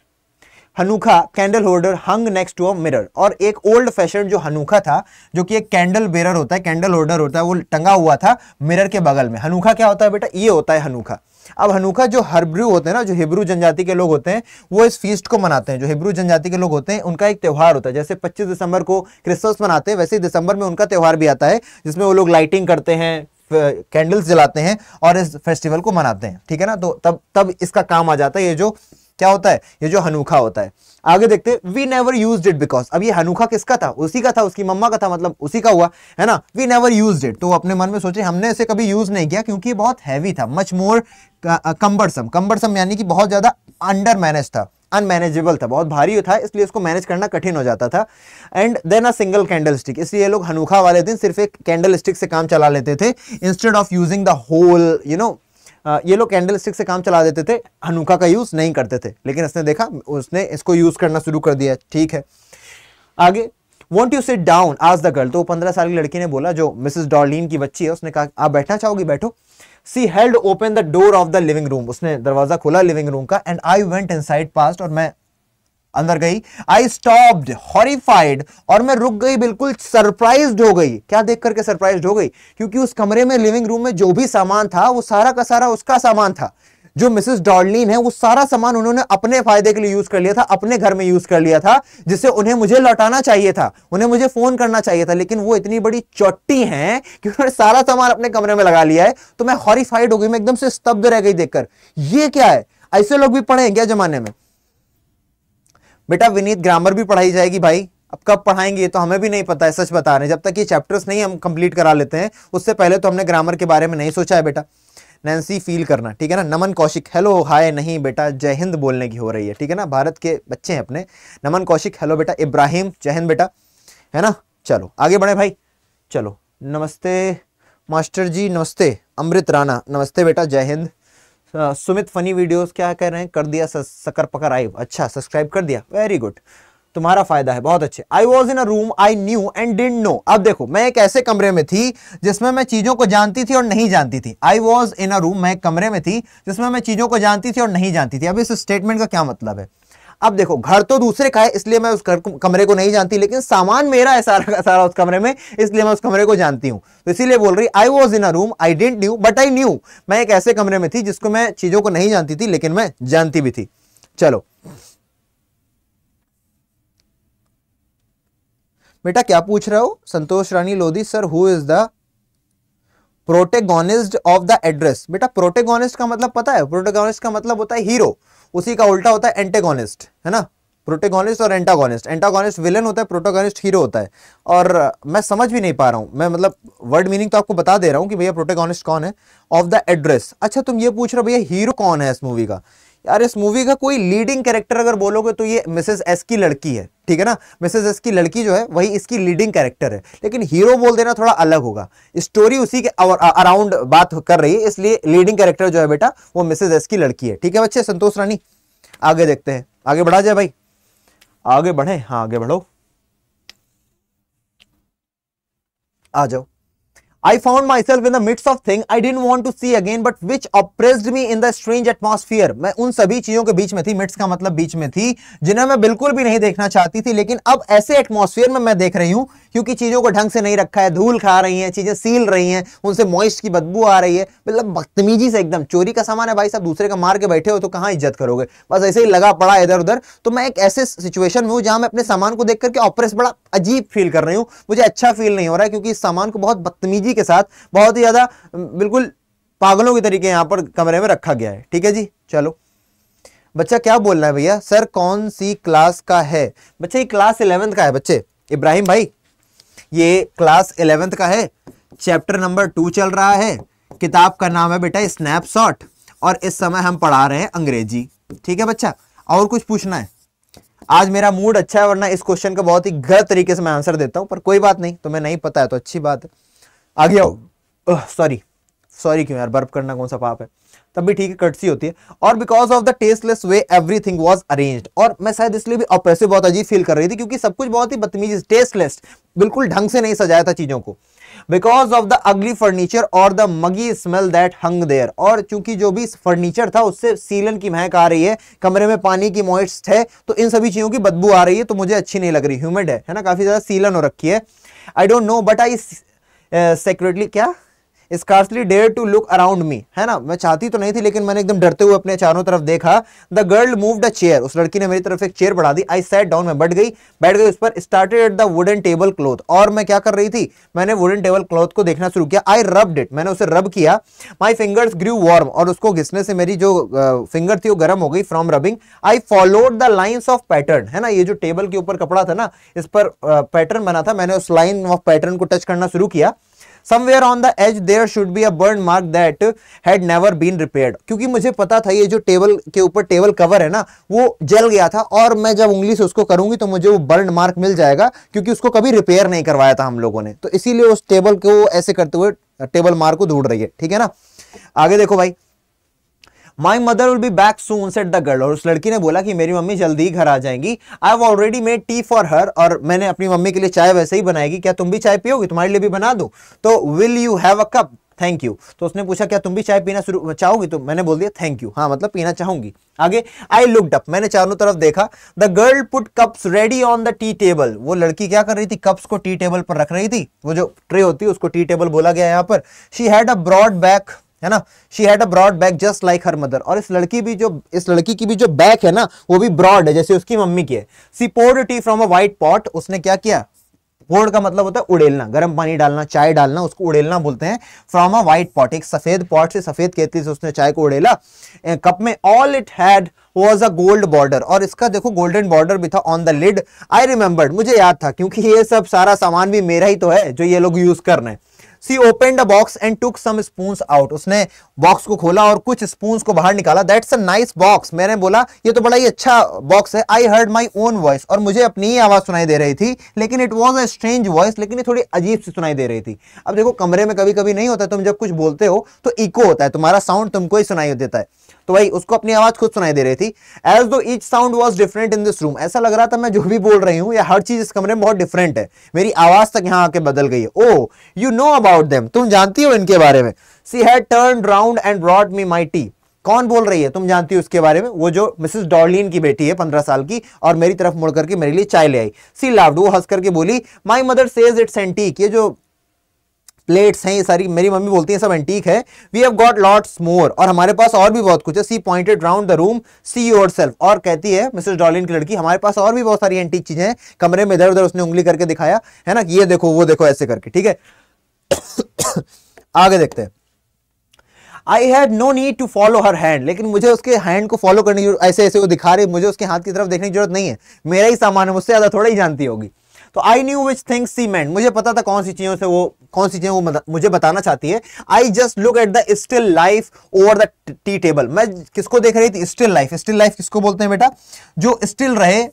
Hanukkah candle holder hung next to a mirror और एक ओल्ड फैशन जो हनुखा था जो कि एक कैंडल बेरर होता है कैंडल होल्डर होता है वो टंगा हुआ था मिरर के बगल में हनुखा क्या होता है बेटा ये होता है हनुखा अब हनुखा जो हरब्रू होते हैं ना जो हिब्रू जनजाति के लोग होते हैं वो इस फीस्ट को मनाते हैं जो हिब्रू जनजाति के लोग होते हैं उनका एक त्यौहार होता है जैसे 25 दिसंबर को क्रिसमस मनाते हैं वैसे ही दिसंबर में उनका त्यौहार भी आता है जिसमें वो लोग लाइटिंग करते हैं कैंडल्स जलाते हैं और इस फेस्टिवल को मनाते हैं ठीक है ना तो तब तब इसका काम आ जाता है ये जो क्या होता है ये जो हनुखा होता है आगे देखते we never use it because अब ये हनुखा किसका था उसी का था उसकी मम्मा का था मतलब उसी का हुआ है ना वी नेवर यूज इट तो अपने मन में सोचे हमने इसे कभी यूज नहीं किया क्योंकि ये बहुत हैवी था मच मोर कंबरसम कंबरसम यानी कि बहुत ज्यादा अंडर मैनेज था अनमैनेजेबल था बहुत भारी था इसलिए इसको मैनेज करना कठिन हो जाता था and then a single candlestick इसलिए लोग हनुखा वाले दिन सिर्फ एक कैंडल स्टिक से काम चला लेते थे instead of using the whole you know ये लोग कैंडल स्टिक से काम चला देते थे हनुका का यूज़ नहीं करते थे लेकिन उसने देखा उसने इसको यूज़ करना शुरू कर दिया ठीक है आगे वॉन्ट यू सिट डाउन आज द गर्ल तो पंद्रह साल की लड़की ने बोला जो मिसिस डॉर्लिन की बच्ची है उसने कहा आप बैठना चाहोगी बैठो she held open the door of the living room उसने दरवाज़ा खोला लिविंग रूम का and I went inside past और मैं अंदर गई आई स्टॉप्ड हॉरीफाइड और मैं रुक गई बिल्कुल सरप्राइज हो गई क्या देख करके सरप्राइज हो गई क्योंकि उस कमरे में लिविंग रूम में जो भी सामान था वो सारा का सारा उसका सामान था जो मिसेस डॉर्लिन है वो सारा सामान उन्होंने अपने फायदे के लिए यूज कर लिया था अपने घर में यूज कर लिया था जिसे उन्हें मुझे लौटाना चाहिए था उन्हें मुझे फोन करना चाहिए था लेकिन वो इतनी बड़ी चोटी हैं कि उन्होंने सारा सामान अपने कमरे में लगा लिया है तो मैं हॉरीफाइड हो गई मैं एकदम से स्तब्ध रह गई देखकर ये क्या है ऐसे लोग भी पढ़े हैं क्या जमाने में बेटा विनीत ग्रामर भी पढ़ाई जाएगी भाई अब कब पढ़ाएंगे तो हमें भी नहीं पता है सच बता रहे हैं जब तक ये चैप्टर्स नहीं हम कंप्लीट करा लेते हैं उससे पहले तो हमने ग्रामर के बारे में नहीं सोचा है बेटा नैन्सी फील करना ठीक है ना नमन कौशिक हेलो हाय नहीं बेटा जय हिंद बोलने की हो रही है ठीक है ना भारत के बच्चे हैं अपने नमन कौशिक हेलो बेटा इब्राहिम जय हिंद बेटा है ना चलो आगे बढ़े भाई चलो नमस्ते मास्टर जी नमस्ते अमृत राणा नमस्ते बेटा जय हिंद सुमित फनी वीडियोस क्या कह रहे हैं कर दिया सकर पकर आई अच्छा सब्सक्राइब कर दिया वेरी गुड तुम्हारा फायदा है बहुत अच्छे I was in a room I knew and didn't know अब देखो मैं एक ऐसे कमरे में थी जिसमें मैं चीजों को जानती थी और नहीं जानती थी आई वॉज इन अ रूम मैं एक कमरे में थी जिसमें मैं चीजों को जानती थी और नहीं जानती थी अब इस स्टेटमेंट का क्या मतलब है अब देखो घर तो दूसरे का है इसलिए मैं उस घर कमरे को नहीं जानती लेकिन सामान मेरा है सारा का सारा उस कमरे में इसलिए मैं उस कमरे को जानती हूं तो इसीलिए बोल रही I was in a room I didn't knew but I knew मैं एक ऐसे कमरे में थी जिसको मैं चीज़ों को नहीं जानती थी लेकिन मैं जानती भी थी चलो बेटा क्या पूछ रहे हो Santosh Rani Lodhi sir who is the protagonist of the address बेटा प्रोटेगोनिस्ट का मतलब पता है प्रोटेगोनिस्ट का मतलब होता है हीरो उसी का उल्टा होता है एंटेगोनिस्ट है ना प्रोटेगोनिस्ट और एंटागोनिस्ट एंटागोनिस्ट विलन होता है प्रोटेगोनिस्ट हीरो होता है और मैं समझ भी नहीं पा रहा हूं मैं मतलब वर्ड मीनिंग तो आपको बता दे रहा हूं कि भैया प्रोटेगोनिस्ट कौन है ऑफ द एड्रेस अच्छा तुम ये पूछ रहे हो भैया हीरो कौन है इस मूवी का यार इस मूवी का कोई लीडिंग कैरेक्टर अगर बोलोगे तो ये मिसेस एस की लड़की है ठीक है ना मिसेस एस की लड़की जो है वही इसकी लीडिंग कैरेक्टर है लेकिन हीरो बोल देना थोड़ा अलग होगा स्टोरी उसी के अराउंड बात कर रही है इसलिए लीडिंग कैरेक्टर जो है बेटा वो मिसेज एस की लड़की है ठीक है बच्चे संतोष रानी आगे देखते हैं आगे बढ़ा जाए भाई आगे बढ़े हाँ आगे बढ़ो आ जाओ I found myself in the midst of thing I didn't want to see again but which oppressed me in the strange atmosphere. मैं उन सभी चीजों के बीच में थी मिट्स का मतलब बीच में थी जिन्हें मैं बिल्कुल भी नहीं देखना चाहती थी लेकिन अब ऐसे एटमोसफियर में मैं देख रही हूं क्योंकि चीज़ों को ढंग से नहीं रखा है धूल खा रही है चीज़ें सील रही है उनसे मॉइस्ट की बदबू आ रही है मतलब बदतमीजी से एकदम चोरी का सामान है भाई साहब दूसरे का मार के बैठे हो तो कहाँ इज्जत करोगे बस ऐसे ही लगा पड़ा इधर उधर तो मैं एक ऐसे सिचुएशन में हूँ जहां मैं अपने सामान को देख करके ऑपरेस बड़ा अजीब फील कर रही हूँ मुझे अच्छा फील नहीं हो रहा है क्योंकि इस सामान को बहुत बदतमीजी के साथ बहुत ही ज़्यादा बिल्कुल पागलों के तरीके यहाँ पर कमरे में रखा गया है ठीक है जी चलो बच्चा क्या बोल रहा है भैया सर कौन सी क्लास का है बच्चे ये क्लास इलेवेंथ का है बच्चे इब्राहिम भाई ये क्लास इलेवेंथ का है चैप्टर नंबर टू चल रहा है किताब का नाम है बेटा स्नैपशॉट और इस समय हम पढ़ा रहे हैं अंग्रेजी ठीक है बच्चा और कुछ पूछना है आज मेरा मूड अच्छा है वरना इस क्वेश्चन का बहुत ही गलत तरीके से मैं आंसर देता हूं पर कोई बात नहीं तुम्हें नहीं पता है तो अच्छी बात है आगे आओ सॉरी सॉरी क्यों यार बर्फ करना कौन सा पाप है तब भी ठीक है कटसी होती है और because of the tasteless way everything was arranged और मैं शायद इसलिए भी ऑपरेसिव बहुत अजीब फील कर रही थी क्योंकि सब कुछ बहुत ही बदतमीजी टेस्टलेस बिल्कुल ढंग से नहीं सजाया था चीज़ों को because of the ugly furniture और the muggy smell that hung there और चूंकि जो भी फर्नीचर था उससे सीलन की महक आ रही है कमरे में पानी की मॉइस्ट है तो इन सभी चीज़ों की बदबू आ रही है तो मुझे अच्छी नहीं लग रही ह्यूमिड है है ना काफ़ी ज़्यादा सीलन हो रखी है I don't know but I secretly क्या scarcely dare to look around me है ना मैं चाहती तो नहीं थी लेकिन मैंने एकदम डरते हुए अपने चारों तरफ देखा the girl moved a chair उस लड़की ने मेरी तरफ एक चेयर बढ़ा दी आई सेट डाउन में बैठ गई बैठ गई उस पर started at the wooden tablecloth और मैं क्या कर रही थी मैंने वुडन टेबल क्लोथ को देखना शुरू किया आई रब डिट मैंने उसे रब किया माई फिंगर्स ग्रू वार्म और उसको घिसने से मेरी जो फिंगर थी वो गर्म हो गई from rubbing I followed the lines of pattern है ना ये जो टेबल के ऊपर कपड़ा था ना इस पर पैटर्न बना था मैंने उस लाइन ऑफ पैटर्न को टच करना शुरू किया somewhere on the edge there should be a burn mark that had never been repaired क्योंकि मुझे पता था ये जो टेबल के ऊपर टेबल कवर है ना वो जल गया था और मैं जब उंगली से उसको करूंगी तो मुझे वो बर्न मार्क मिल जाएगा क्योंकि उसको कभी रिपेयर नहीं करवाया था हम लोगों ने तो इसीलिए उस टेबल को ऐसे करते हुए टेबल मार्क को ढूंढ रही है ठीक है ना आगे देखो भाई my mother will be back soon said the girl और उस लड़की ने बोला कि मेरी मम्मी जल्दी ही घर आ जाएंगी I have already made tea for her और मैंने अपनी मम्मी के लिए चाय वैसे ही बनाएगी क्या तुम भी चाय पियोगी तुम्हारे लिए भी बना दो तो will you have a cup thank you तो उसने पूछा क्या तुम भी चाय पीना शुरू चाहोगी तो मैंने बोल दिया थैंक यू हाँ मतलब पीना चाहूंगी आगे आई लुकड अप मैंने चारों तरफ देखा the girl put cups ready on the tea table वो लड़की क्या कर रही थी कप्स को टी टेबल पर रख रही थी वो जो ट्रे होती है उसको टी टेबल बोला गया यहाँ पर she had a broad back है ना she had a broad back just like her mother और इस लड़की भी जो इस लड़की की भी जो बैक है ना वो भी ब्रॉड है जैसे उसकी मम्मी की है she poured tea from a white pot उसने क्या किया पोर्ड का मतलब होता है उड़ेलना गर्म पानी डालना चाय डालना उसको उड़ेलना बोलते हैं फ्रॉम अ वाइट पॉट एक सफेद पॉट से सफेद केतली से उसने चाय को उड़ेला कप में all it had was a gold border और इसका देखो गोल्डन बॉर्डर भी था on the lid I remembered मुझे याद था क्योंकि ये सब सारा सामान भी मेरा ही तो है जो ये लोग यूज कर रहे हैं she open box and took some spoon out उसने बॉक्स को खोला और कुछ स्पून को बाहर निकाला दैट्स अ नाइस बॉक्स मैंने बोला ये तो बड़ा ही अच्छा बॉक्स है I heard my own voice और मुझे अपनी ही आवाज सुनाई दे रही थी लेकिन it was a strange voice लेकिन ये थोड़ी अजीब सी सुनाई दे रही थी अब देखो कमरे में कभी कभी नहीं होता तुम तो जब कुछ बोलते हो तो इको होता है तुम्हारा साउंड तुमको ही सुनाई देता है तो भाई उसको अपनी आवाज खुद सुनाई दे रही थी as though each sound was different in this room ऐसा लग रहा था मैं जो भी बोल रही हूँ या हर चीज इस कमरे में बहुत डिफरेंट है मेरी आवाज तक यहाँ आके बदल गई है oh you know about about them तुम जानती हो इनके बारे में she had turned round and brought me my tea कौन बोल रही है तुम जानती हो उसके बारे में वो जो मिसेस डॉर्लिन की बेटी है पंद्रह साल की और मेरी तरफ मुड़ करके मेरे लिए चाय ले आई सी लाव्ड वो हंस करके बोली my mother says it's antique ये जो प्लेट्स हैं ये सारी मेरी मम्मी बोलती हैं सब एंटीक है we have got lots more और हमारे पास और भी बहुत कुछ है she pointed round the room see yourself और कहती है मिसेस डॉलिन की लड़की हमारे पास और भी बहुत सारी एंटीक चीजें हैं कमरे में इधर उधर उसने उंगली करके दिखाया है ना ये देखो वो देखो ऐसे करके ठीक है आगे देखते हैं I have no need to follow her hand लेकिन मुझे उसके हैंड को फॉलो करने की ऐसे ऐसे वो दिखा रहे मुझे उसके हाथ की तरफ देखने की जरूरत नहीं है मेरा ही सामान है मुझसे ज़्यादा थोड़ा ही जानती होगी तो आई न्यू विच थिंग्स सी मुझे पता था कौन सी चीज़ों से वो कौन सी चीज़ें वो मुझे बताना चाहती है I just look at the still life over the tea table मैं किसको देख रही थी स्टिल लाइफ स्टिल लाइफ किसको बोलते हैं बेटा जो स्टिल रहे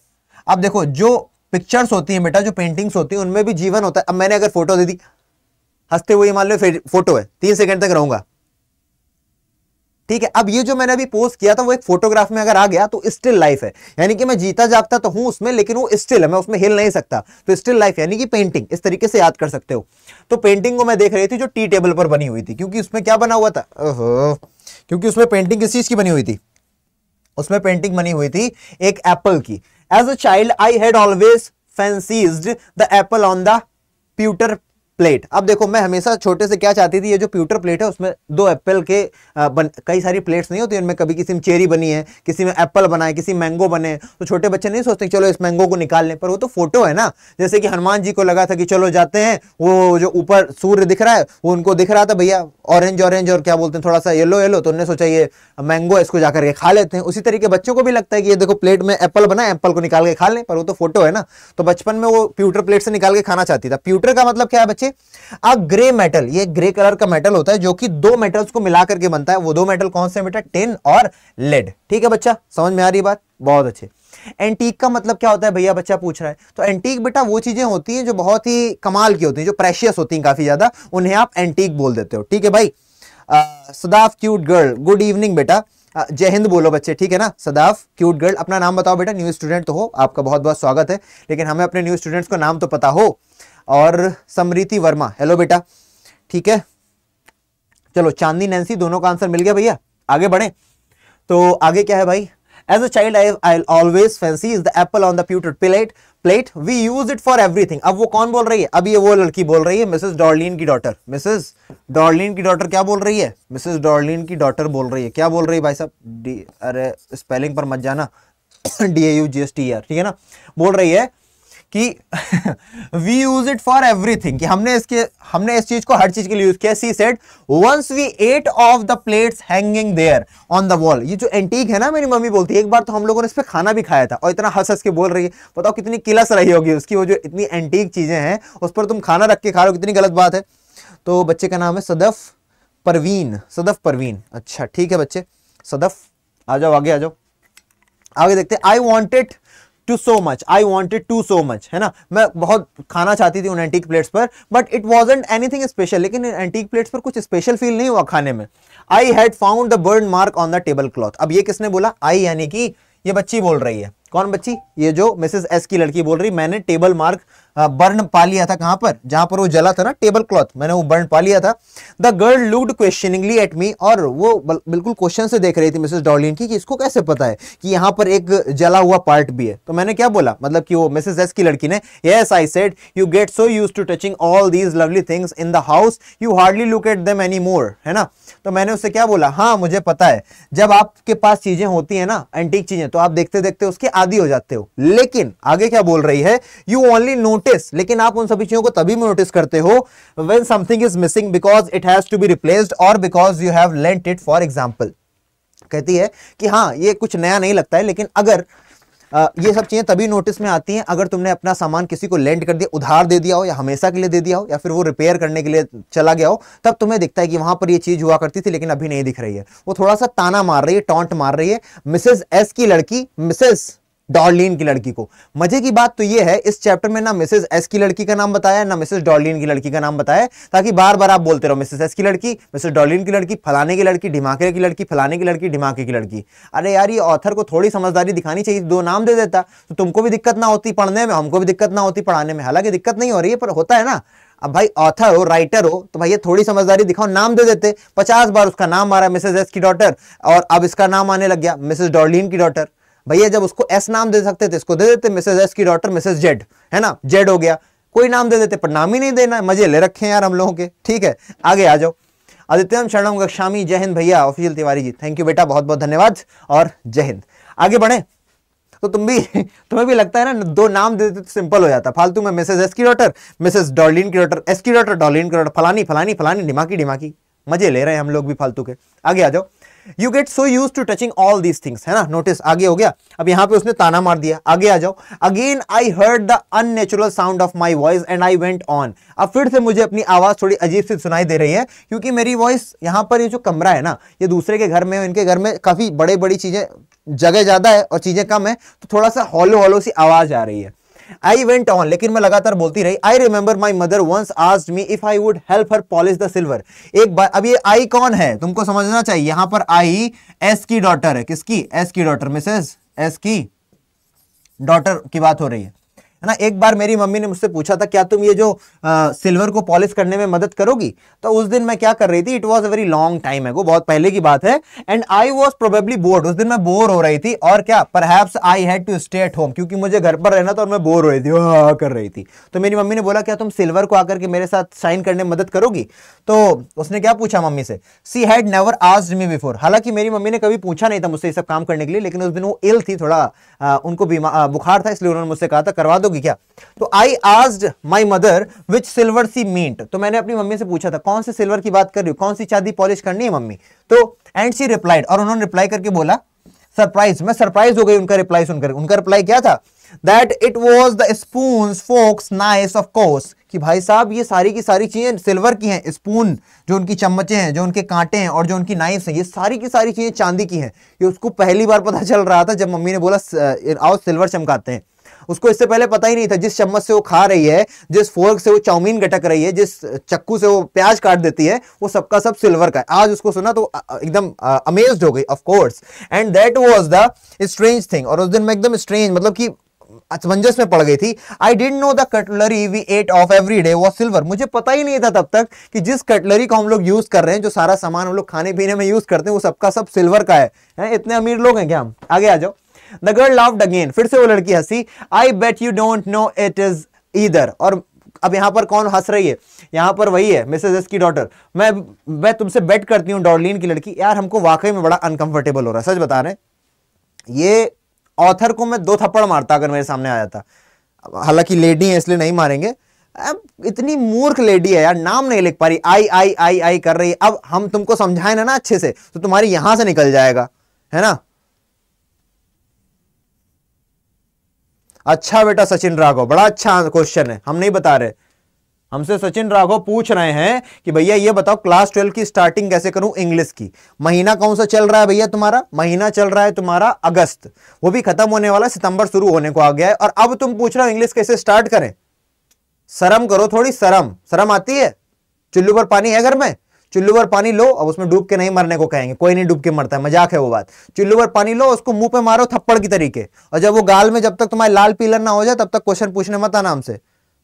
अब देखो जो पिक्चर्स होती हैं बेटा जो पेंटिंग्स होती हैं उनमें भी जीवन होता है अब मैंने अगर फोटो दे दी हंसते हुए मान लो फोटो है तीन सेकंड तक रहूंगा ठीक है अब ये जो मैंने अभी पोस्ट किया था वो एक फोटोग्राफ में अगर आ गया तो स्टिल लाइफ है यानी कि मैं जीता जागता तो हूं उसमें लेकिन वो स्टिल है मैं उसमें हिल नहीं सकता तो स्टिल लाइफ यानी कि पेंटिंग इस तरीके से याद कर सकते हो तो पेंटिंग को मैं देख रही थी जो टी टेबल पर बनी हुई थी क्योंकि उसमें क्या बना हुआ था क्योंकि उसमें पेंटिंग किस चीज की बनी हुई थी उसमें पेंटिंग बनी हुई थी एक एप्पल की as a child I had always fancies the apple on the pewter plate अब देखो मैं हमेशा छोटे से क्या चाहती थी ये जो प्यूटर प्लेट है उसमें दो एप्पल के बन कई सारी प्लेट्स नहीं होती उनमें कभी किसी में चेरी बनी है किसी में एप्पल बनाए किसी किसी मैंगो बने तो छोटे बच्चे नहीं सोचते चलो इस मैंगो को निकाल लें पर वो तो फोटो है ना जैसे कि हनुमान जी को लगा था कि चलो जाते हैं वो जो ऊपर सूर्य दिख रहा है वो उनको दिख रहा था भैया ऑरेंज ऑरेंज और क्या बोलते हैं थोड़ा सा येलो येलो तो उन्होंने सोचा ये मैंगो इसको जाकर के खा लेते हैं उसी तरीके बच्चों को भी लगता है कि ये देखो प्लेट में एप्पल बनाए एप्पल को निकाल के खा लें पर वो तो फोटो है ना तो बचपन में वो प्यूटर प्लेट से निकाल के खाना चाहती था प्यूटर का मतलब क्या है बच्चे अ ग्रे मेटल ये ग्रे कलर का मेटल होता है जो कि दो मेटल्स को मिलाकर के बनता है वो दो मेटल कौन से बेटा टेन और लेड ठीक है बच्चा समझ में आ रही बात बहुत अच्छे एंटीक का मतलब क्या होता है भैया बच्चा पूछ रहा है तो एंटीक बेटा वो चीजें होती हैं जो बहुत ही कमाल की होती हैं जो प्रेशियस होती हैं काफी ज्यादा उन्हें आप एंटीक बोल देते हो ठीक है भाई Sadaf cute girl good evening बेटा जय हिंद बोलो बच्चे ठीक है ना सदाफ क्यूट गर्ल अपना नाम बताओ बेटा न्यू स्टूडेंट तो हो आपका बहुत बहुत स्वागत है लेकिन हमें अपने न्यू स्टूडेंट्स को नाम तो पता हो और समृति वर्मा हेलो बेटा ठीक है चलो चांदी नैन्सी दोनों का आंसर मिल गया भैया आगे बढ़े तो आगे क्या है भाई as a child I I always fancy is the apple on the pewter plate plate we use it for everything अब वो कौन बोल रही है अब ये वो लड़की बोल रही है मिसेस डॉर्लिन की डॉटर मिसेस डॉर्लिन की डॉटर क्या बोल रही है मिसेस डॉर्लिन की डॉटर बोल रही है क्या बोल रही है भाई साहब डी अरे स्पेलिंग पर मत जाना D A U G S T R ठीक है ना बोल रही है कि we use it for everything कि हमने इसके हमने इस चीज को हर चीज के लिए यूज किया she said once we ate off the plates hanging there on the wall ये जो एंटीक है ना मेरी मम्मी बोलती है एक बार तो हम लोगों ने इस पर खाना भी खाया था और इतना हंस हंस के बोल रही है बताओ कितनी किलस रही होगी उसकी वो जो इतनी एंटीक चीजें हैं उस पर तुम खाना रख के खा रहे हो कितनी गलत बात है तो बच्चे का नाम है सदफ परवीन सदफ परवीन अच्छा ठीक है बच्चे सदफ आ जाओ आगे आ जाओ आगे देखते I wanted to so much I wanted to so much है ना मैं बहुत खाना चाहती थी उन एंटीक प्लेट्स पर but it wasn't anything special लेकिन एंटीक प्लेट्स पर कुछ स्पेशल फील नहीं हुआ खाने में I had found the burn mark on the tablecloth अब ये किसने बोला आई यानी कि ये बच्ची बोल रही है कौन बच्ची ये जो मिसेस एस की लड़की बोल रही मैंने टेबल मार्क बर्न पा लिया था कहां पर जहां पर वो जला था ना टेबल क्लॉथ मैंने वो बर्न पा लिया था the girl looked questioningly at me और वो बिल्कुल क्वेश्चन से देख रही थी मिसेस डॉलिन की कि इसको कैसे पता है कि यहां पर एक जला हुआ पार्ट भी है तो मैंने क्या बोला मतलब कि वो मिसेस एस की लड़की ने yes I said you get so use to touching all these lovely things in the house you hardly look at them any more है ना तो मैंने उससे क्या बोला हाँ मुझे पता है जब आपके पास चीजें होती है ना एंटीक चीजें तो आप देखते देखते उसके आदि हो जाते हो लेकिन आगे क्या बोल रही है यू ओनली नोट नोटिस लेकिन आप उन सभी चीजों को तभी भी नोटिस करते हो when something is missing because it has to be replaced और because you have lent it for example कहती है कि हाँ ये कुछ नया नहीं लगता है लेकिन अगर आ, ये सब चीज़ें तभी नोटिस में आती हैं अगर तुमने अपना सामान किसी को लेंड कर दिया उधार दे दिया हो या हमेशा के लिए दे दिया हो या फिर वो रिपेयर करने के लिए चला गया हो तब तुम्हें दिखता है कि वहां पर ये चीज़ हुआ करती थी लेकिन अभी नहीं दिख रही है वो थोड़ा सा ताना मार रही है टॉन्ट मार रही है मिसेज एस की लड़की मिसेज डॉर्लिन की लड़की को मजे की बात तो ये है इस चैप्टर में ना मिसेज एस की लड़की का नाम बताया ना मिसेज डॉर्लिन की लड़की का नाम बताया ताकि बार बार आप बोलते रहो मिसेज एस की लड़की मिसेज डॉर्लिन की लड़की फलाने की लड़की ढिमाके की लड़की फलाने की लड़की ढिमाके की लड़की अरे यार ये ऑथर को थोड़ी समझदारी दिखानी चाहिए दो नाम दे देता तो तुमको भी दिक्कत ना होती पढ़ने में हमको भी दिक्कत ना होती पढ़ाने में हालांकि दिक्कत नहीं हो रही है पर होता है ना अब भाई ऑथर हो राइटर हो तो भाई ये थोड़ी समझदारी दिखाओ नाम दे देते पचास बार उसका नाम आ रहा है मिसेज एस की डॉटर और अब इसका नाम आने लग गया मिसेज डॉर्लिन की डॉटर भैया जब उसको एस नाम दे सकते थे इसको दे देते मिसेज एस की डॉटर मिसेज जेड है ना जेड हो गया कोई नाम दे देते पर नाम ही नहीं देना मजे ले रखे हैं यार हम लोगों के ठीक है आगे आ जाओ आदित्यम शरणम गक्षामी जय हिंद भैया official Tiwari ji thank you बेटा बहुत बहुत धन्यवाद और जय हिंद आगे बढ़े तो तुम भी तुम्हें भी लगता है ना दो नाम दे देते तो सिंपल हो जाता फालतू में मिसेज एस की डॉटर मिसेज डॉलिन की डॉटर एस की डॉटर डॉलिन की डॉटर फलानी फलानी फलानी डिमाकी डिमाकी मजे ले रहे हैं हम लोग भी फालतू के आगे आ जाओ you get so use to touching all these things है ना नोटिस आगे हो गया अब यहां पे उसने ताना मार दिया आगे आ जाओ again I heard the unnatural sound of my voice and I went on अब फिर से मुझे अपनी आवाज थोड़ी अजीब सी सुनाई दे रही है क्योंकि मेरी वॉइस यहां पर ये जो कमरा है ना ये दूसरे के घर में इनके घर में काफी बड़े बड़ी चीजें जगह ज्यादा है और चीजें कम है तो थोड़ा सा हॉलो हॉलो सी आवाज आ रही है आई वेंट ऑन लेकिन मैं लगातार बोलती रही I remember my mother once आज me if I would help her polish the silver एक बार अब ये आई कौन है तुमको समझना चाहिए यहां पर आई एस की डॉटर है किसकी एस की डॉटर मिसेज एस की डॉटर की बात हो रही है है ना एक बार मेरी मम्मी ने मुझसे पूछा था क्या तुम ये जो आ, सिल्वर को पॉलिश करने में मदद करोगी तो उस दिन मैं क्या कर रही थी it was a very long time है वो बहुत पहले की बात है and I was probably bored उस दिन मैं बोर हो रही थी और क्या पर I had to stay at home क्योंकि मुझे घर पर रहना था और मैं बोर हो रही थी हाँ, हाँ, कर रही थी तो मेरी मम्मी ने बोला क्या तुम सिल्वर को आकर के मेरे साथ साइन करने में मदद करोगी तो उसने क्या पूछा मम्मी से she had never asked me before हालांकि मेरी मम्मी ने कभी पूछा नहीं था मुझसे ये सब काम करने के लिए लेकिन उस दिन वो इल थी थोड़ा आ, उनको बीमार बुखार था इसलिए उन्होंने मुझसे कहा था करवा दो लोगी क्या तो I asked my mother which silver she meant तो मैंने अपनी मम्मी से पूछा था कौन से सिल्वर की बात कर रही हो कौन सी चांदी पॉलिश करनी है मम्मी तो एंड सी रिप्लाइड और उन्होंने रिप्लाई करके बोला सरप्राइज मैं सरप्राइज हो गई उनका रिप्लाई सुनकर उनका रिप्लाई क्या था that it was the spoon forks knives of course कि भाई साहब ये सारी की सारी चीजें सिल्वर की हैं स्पून जो उनकी चम्मचे हैं जो उनके कांटे हैं और जो उनकी नाइफ्स हैं ये सारी की सारी चीजें चांदी की हैं ये उसको पहली बार पता चल रहा था जब मम्मी ने बोला आओ सिल्वर चमकाते हैं उसको इससे पहले पता ही नहीं था जिस चम्मच से वो खा रही है जिस फोर्क से वो चाउमीन गटक रही है जिस चक्कू से वो प्याज काट देती है वो सबका सब सिल्वर का है आज उसको सुना तो एकदम अमेज हो गई of course and that was the strange thing और उस दिन मैं एकदम स्ट्रेंज मतलब कि अचमंजस में पड़ गई थी आई डिट know the cutlery we ate off every day was silver मुझे पता ही नहीं था तब तक कि जिस कटलरी को हम लोग यूज कर रहे हैं जो सारा सामान हम लोग खाने पीने में यूज करते हैं वो सबका सब सिल्वर का है, है? इतने अमीर लोग हैं क्या हम आगे आ जाओ द गर्ल लाफ्ड अगेन फिर से वो लड़की हंसी I bet you don't know it is either और अब यहां पर कौन हंस रही है यहां पर वही है मिसेज एस की डॉटर मैं मैं तुमसे बेट करती हूं डॉर्लिन की लड़की यार हमको वाकई में बड़ा अनकंफर्टेबल हो रहा है सच बता रहे ये ऑथर को मैं दो थप्पड़ मारता अगर मेरे सामने आ जाता हालांकि लेडी है इसलिए नहीं मारेंगे इतनी मूर्ख लेडी है यार नाम नहीं लिख पा रही आई आई आई आई कर रही है अब हम तुमको समझाए ना ना अच्छे से तो तुम्हारी यहां से निकल जाएगा है ना अच्छा बेटा सचिन राघव बड़ा अच्छा क्वेश्चन है हम नहीं बता रहे हमसे सचिन राघव पूछ रहे हैं कि भैया ये बताओ क्लास ट्वेल्व की स्टार्टिंग कैसे करूं इंग्लिश की महीना कौन सा चल रहा है भैया तुम्हारा महीना चल रहा है तुम्हारा अगस्त वो भी खत्म होने वाला सितंबर शुरू होने को आ गया है और अब तुम पूछ रहे हो इंग्लिश कैसे स्टार्ट करें शर्म करो थोड़ी शर्म शर्म आती है चुल्लू पर पानी है घर में चुल्लू पर पानी लो अब उसमें डूब के नहीं मरने को कहेंगे कोई नहीं डूब के मरता है मजाक है वो बात चुल्लू पर पानी लो उसको मुंह पे मारो थप्पड़ की तरीके और जब वो गाल में जब तक तुम्हारे लाल पीलर ना हो जाए तब तक क्वेश्चन पूछने मत आना हमसे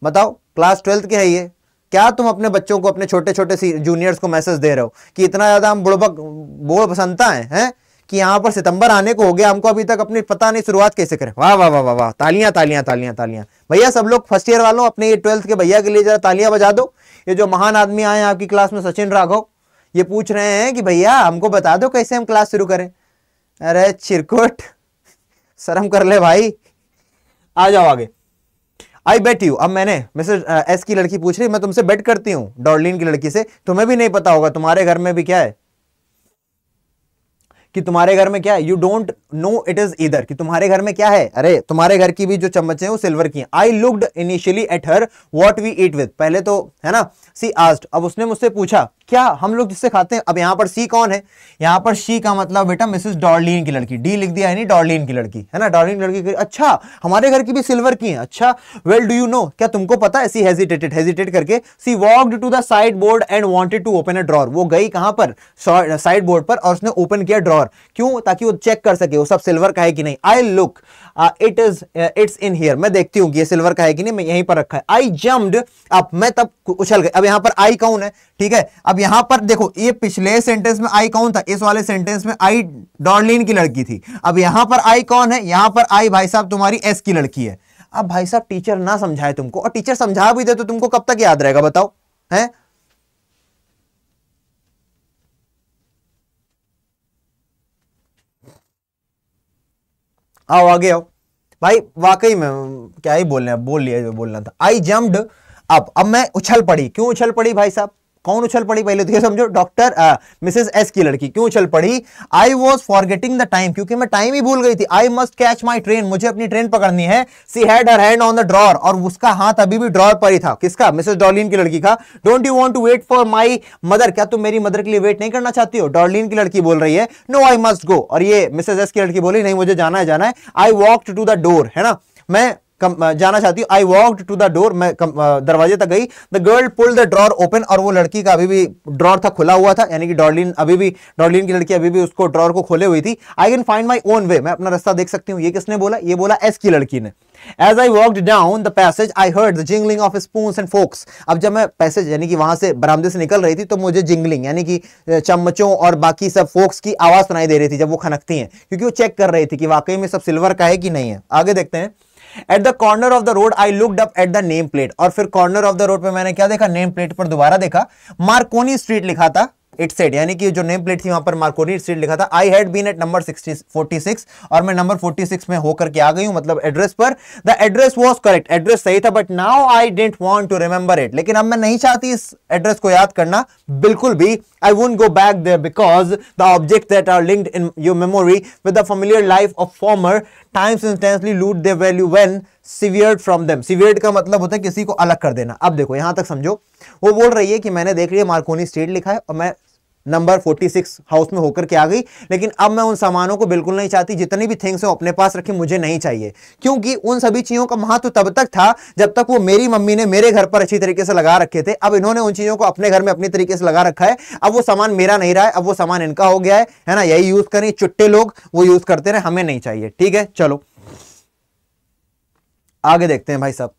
बताओ क्लास ट्वेल्थ के है ये क्या तुम अपने बच्चों को अपने छोटे छोटे जूनियर्स को मैसेज दे रहे हो कि इतना ज्यादा हम बुड़बक बोल पसंदता है, है? कि यहाँ पर सितंबर आने को हो गया हमको अभी तक अपनी पता नहीं शुरुआत कैसे करें वाह वाह वाह वाह वाह तालियां तालियां तालियां तालियां भैया सब लोग फर्स्ट ईयर वालों अपने ये ट्वेल्थ के भैया के लिए जरा तालियां बजा दो ये जो महान आदमी आए हैं आपकी क्लास में सचिन राघव ये पूछ रहे हैं कि भैया हमको बता दो कैसे हम क्लास शुरू करें अरे चिरकुट शर्म कर ले भाई आ जाओ आगे आई बेट यू अब मैंने मिसेज एस uh, की लड़की पूछ रही मैं तुमसे बेट करती हूँ डॉर्लिन की लड़की से तुम्हें भी नहीं पता होगा तुम्हारे घर में भी क्या है कि तुम्हारे घर में क्या है you don't know it is either कि तुम्हारे घर में क्या है अरे तुम्हारे घर की भी जो चम्मच है वो सिल्वर की I looked initially at her what we eat with पहले तो है ना सी आस्ट अब उसने मुझसे पूछा क्या हम लोग जिससे खाते हैं अब यहां पर सी कौन है यहां पर सी का मतलब बेटा मिसेस डॉर्लिन की लड़की डी लिख दिया है नहीं डॉर्लिन की लड़की है ना डॉर्लिन लड़की की अच्छा हमारे घर की भी सिल्वर की है अच्छा वेल डू यू नो क्या तुमको पता है सी हेजिटेटेड हेजिटेट करके she walked to the sideboard and wanted to open a drawer वो गई कहां पर साइड बोर्ड पर और उसने ओपन किया ड्रॉर सिल्वर क्यों ताकि वो चेक कर सके वो सब सिल्वर का है कि नहीं I look it is it's in here मैं देखती हूँ कि ये सिल्वर का है कि नहीं मैं यहीं पर रखा है आई जम्ड अब मैं तब उछल गए अब यहाँ पर आई कौन है ठीक है अब यहाँ पर देखो ये पिछले सेंटेंस में आई कौन था इस वाले सेंटेंस में आई डॉर्लिन की लड़की थी अब यहाँ पर आई कौन है यहाँ पर आई भाई साहब तुम्हारी एस की लड़की है अब भाई साहब टीचर ना समझाए तुमको और टीचर समझा भी दे तो तुमको कब तक याद रहेगा बताओ हैं आओ आगे आओ भाई वाकई में क्या ही बोलने बोल लिया जो बोलना था आई जम्प्ड अब अब मैं उछल पड़ी क्यों उछल पड़ी भाई साहब कौन उछल पड़ी पहले तो समझो डॉक्टर मिसेस एस की लड़की क्यों उछल पड़ी I was forgetting the time क्योंकि मैं टाइम ही भूल गई थी I must catch my train मुझे अपनी ट्रेन पकड़नी है she had her hand on the drawer और उसका हाथ अभी भी ड्रॉर पर ही था किसका मिसेस डॉलिन की लड़की का don't you want to wait for my mother क्या तुम मेरी मदर के लिए वेट नहीं करना चाहती हो डॉलिन की लड़की बोल रही है नो आई मस्ट गो और ये मिसेज एस की लड़की बोली नहीं मुझे जाना है जाना है I walk to the door है ना मैं जाना चाहती हूँ I walk to the door मैं दरवाजे तक गई the girl pull the drawer open और वो लड़की का अभी भी ड्रॉर था खुला हुआ था यानी कि डॉर्लिन अभी भी डॉर्लिन की लड़की अभी भी उसको ड्रॉर को खोले हुई थी I can find my own way मैं अपना रास्ता देख सकती हूँ ये किसने बोला ये बोला एस की लड़की ने as I walked down the passage I heard the jingling of spoon and forks अब जब मैं पैसेज यानी कि वहां से बरामदे से निकल रही थी तो मुझे जिंगलिंग यानी कि चम्मचों और बाकी सब फोक्स की आवाज सुनाई दे रही थी जब वो खनकती हैं क्योंकि वो चेक कर रही थी कि वाकई में सब सिल्वर का है कि नहीं है आगे देखते हैं at the corner of the road I looked up at the name plate और फिर कॉर्नर ऑफ द रोड पर मैंने क्या देखा नेम प्लेट पर दोबारा देखा मार्कोनी स्ट्रीट लिखा था इट सेट यानी कि जो नेम प्लेट थी वहां पर मार्कोनी स्ट्रीट लिखा था I had been at number forty six और मैं नंबर फोर्टी सिक्स में होकर के आ गई हूं मतलब एड्रेस पर the address was correct address सही था but now I dent want to remember it लेकिन अब मैं नहीं चाहती इस एड्रेस को याद करना बिल्कुल भी I won't go back there because the object that are linked in your memory with the familiar life of former times instantly lose their value when severed from them severed का मतलब होता है किसी को अलग कर देना अब देखो यहां तक समझो वो बोल रही है कि मैंने देख लिया मार्कोनी स्टेट लिखा है और मैं नंबर 46 हाउस में होकर के आ गई लेकिन अब मैं उन सामानों को बिल्कुल नहीं चाहती जितनी भी थिंग्स हैं अपने पास रखी मुझे नहीं चाहिए क्योंकि उन सभी चीज़ों का महत्व तब तक था जब तक वो मेरी मम्मी ने मेरे घर पर अच्छी तरीके से लगा रखे थे अब इन्होंने उन चीज़ों को अपने घर में अपनी तरीके से लगा रखा है अब वो सामान मेरा नहीं रहा है अब वो सामान इनका हो गया है है ना यही यूज़ करें चुट्टे लोग वो यूज़ करते रहे हमें नहीं चाहिए ठीक है चलो आगे देखते हैं भाई साहब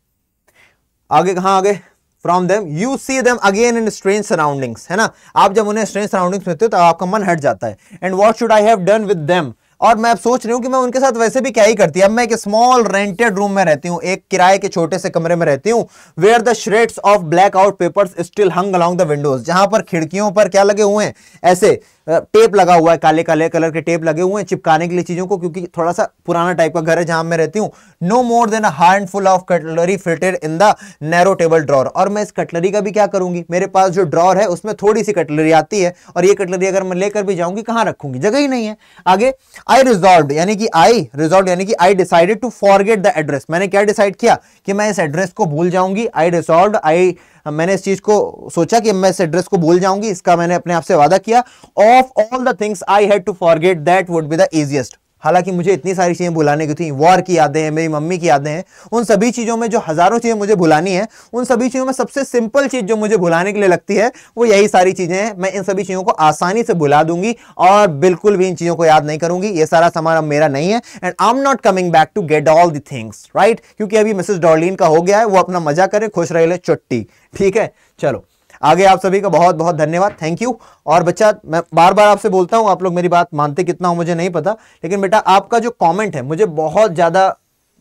आगे कहाँ आगे from them you see them again in strange surroundings है ना आप जब उन्हें स्ट्रेंज सराउंडिंग्स में तो आपका मन हट जाता है and what should I have done with them और मैं अब सोच रही हूँ कि मैं उनके साथ वैसे भी क्या ही करती अब मैं एक स्मॉल रेंटेड रूम में रहती हूँ एक किराए के छोटे से कमरे में रहती हूँ where the shreds of blackout papers still hung along the windows जहां पर खिड़कियों पर क्या लगे हुए हैं ऐसे टेप लगा हुआ है काले काले कलर के टेप लगे हुए हैं चिपकाने के लिए चीज़ों को क्योंकि थोड़ा सा पुराना टाइप का घर है जहां मैं रहती हूँ no more than handful of cutlery fitted in the narrow table drawer और मैं इस कटलरी का भी क्या करूंगी मेरे पास जो ड्रॉर है उसमें थोड़ी सी कटलरी आती है और ये कटलरी अगर मैं लेकर भी जाऊंगी कहां रखूंगी जगह ही नहीं है आगे आई रिजॉल्व यानी कि आई रिजॉल्व यानी कि I decided to forget the address मैंने क्या डिसाइड किया कि मैं इस एड्रेस को भूल जाऊंगी आई रिजॉल्व आई मैंने इस चीज को सोचा कि मैं इस एड्रेस को भूल जाऊंगी इसका मैंने अपने आप से वादा किया of all the things I had to forget that would be the easiest हालांकि मुझे इतनी सारी चीज़ें बुलाने की थी वॉर की यादें हैं मेरी मम्मी की यादें हैं उन सभी चीज़ों में जो हज़ारों चीज़ें मुझे भुलानी है उन सभी चीज़ों में सबसे सिंपल चीज़ जो मुझे भुलाने के लिए लगती है वो यही सारी चीज़ें हैं मैं इन सभी चीज़ों को आसानी से भुला दूंगी और बिल्कुल भी इन चीज़ों को याद नहीं करूंगी ये सारा सामान अब मेरा नहीं है and I am not coming back to get all the things right क्योंकि अभी मिसेज डॉर्लिन का हो गया है वो अपना मजा करें खुश रहे चुट्टी ठीक है चलो आगे आप सभी का बहुत बहुत धन्यवाद थैंक यू और बच्चा मैं बार बार आपसे बोलता हूँ आप लोग मेरी बात मानते कितना हो मुझे नहीं पता लेकिन बेटा आपका जो कॉमेंट है मुझे बहुत ज़्यादा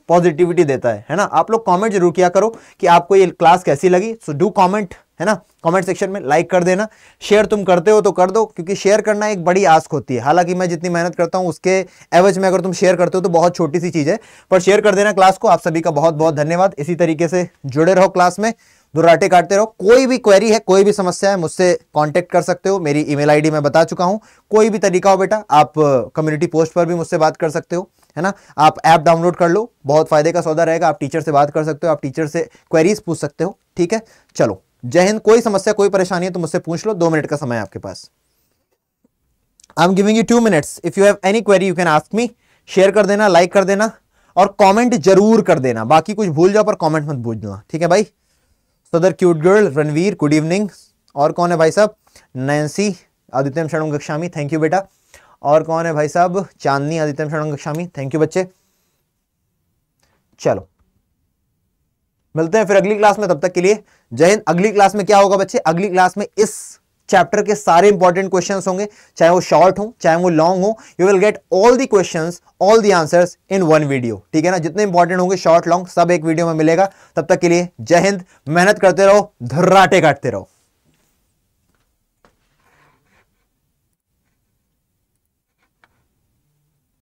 पॉजिटिविटी देता है है ना आप लोग कमेंट जरूर किया करो कि आपको ये क्लास कैसी लगी सो डू कमेंट है ना कमेंट सेक्शन में लाइक कर देना शेयर तुम करते हो तो कर दो क्योंकि शेयर करना एक बड़ी आस्क होती है हालांकि मैं जितनी मेहनत करता हूँ उसके एवज में अगर तुम शेयर करते हो तो बहुत छोटी सी चीज़ है पर शेयर कर देना क्लास को आप सभी का बहुत बहुत धन्यवाद इसी तरीके से जुड़े रहो क्लास में दुराटे काटते रहो कोई भी क्वेरी है कोई भी समस्या है मुझसे कांटेक्ट कर सकते हो मेरी ईमेल आईडी मैं बता चुका हूं कोई भी तरीका हो बेटा आप कम्युनिटी पोस्ट पर भी मुझसे बात कर सकते हो है ना आप ऐप डाउनलोड कर लो बहुत फायदे का सौदा रहेगा आप टीचर से बात कर सकते हो आप टीचर से क्वेरीज पूछ सकते हो ठीक है चलो जय हिंद कोई समस्या कोई परेशानी है तो मुझसे पूछ लो दो मिनट का समय आपके पास I am giving you two minutes if you have any query you can ask me share कर देना लाइक कर देना और कमेंट जरूर कर देना बाकी कुछ भूल जाओ पर कमेंट मत भूल ठीक है भाई सदर cute girl Ranveer good evening और कौन है भाई साहब नैन्सी आदित्यम शरण गक्षामी थैंक यू बेटा और कौन है भाई साहब चांदनी आदित्यम शरण गक्षामी थैंक यू बच्चे चलो मिलते हैं फिर अगली क्लास में तब तक के लिए जय हिंद अगली क्लास में क्या होगा बच्चे अगली क्लास में इस चैप्टर के सारे इंपॉर्टेंट क्वेश्चन होंगे चाहे वो शॉर्ट हो चाहे वो लॉन्ग हो you will get all the question all the answers in one video ठीक है ना जितने इंपॉर्टेंट होंगे शॉर्ट लॉन्ग सब एक वीडियो में मिलेगा तब तक के लिए जय हिंद मेहनत करते रहो धर्राटे काटते रहो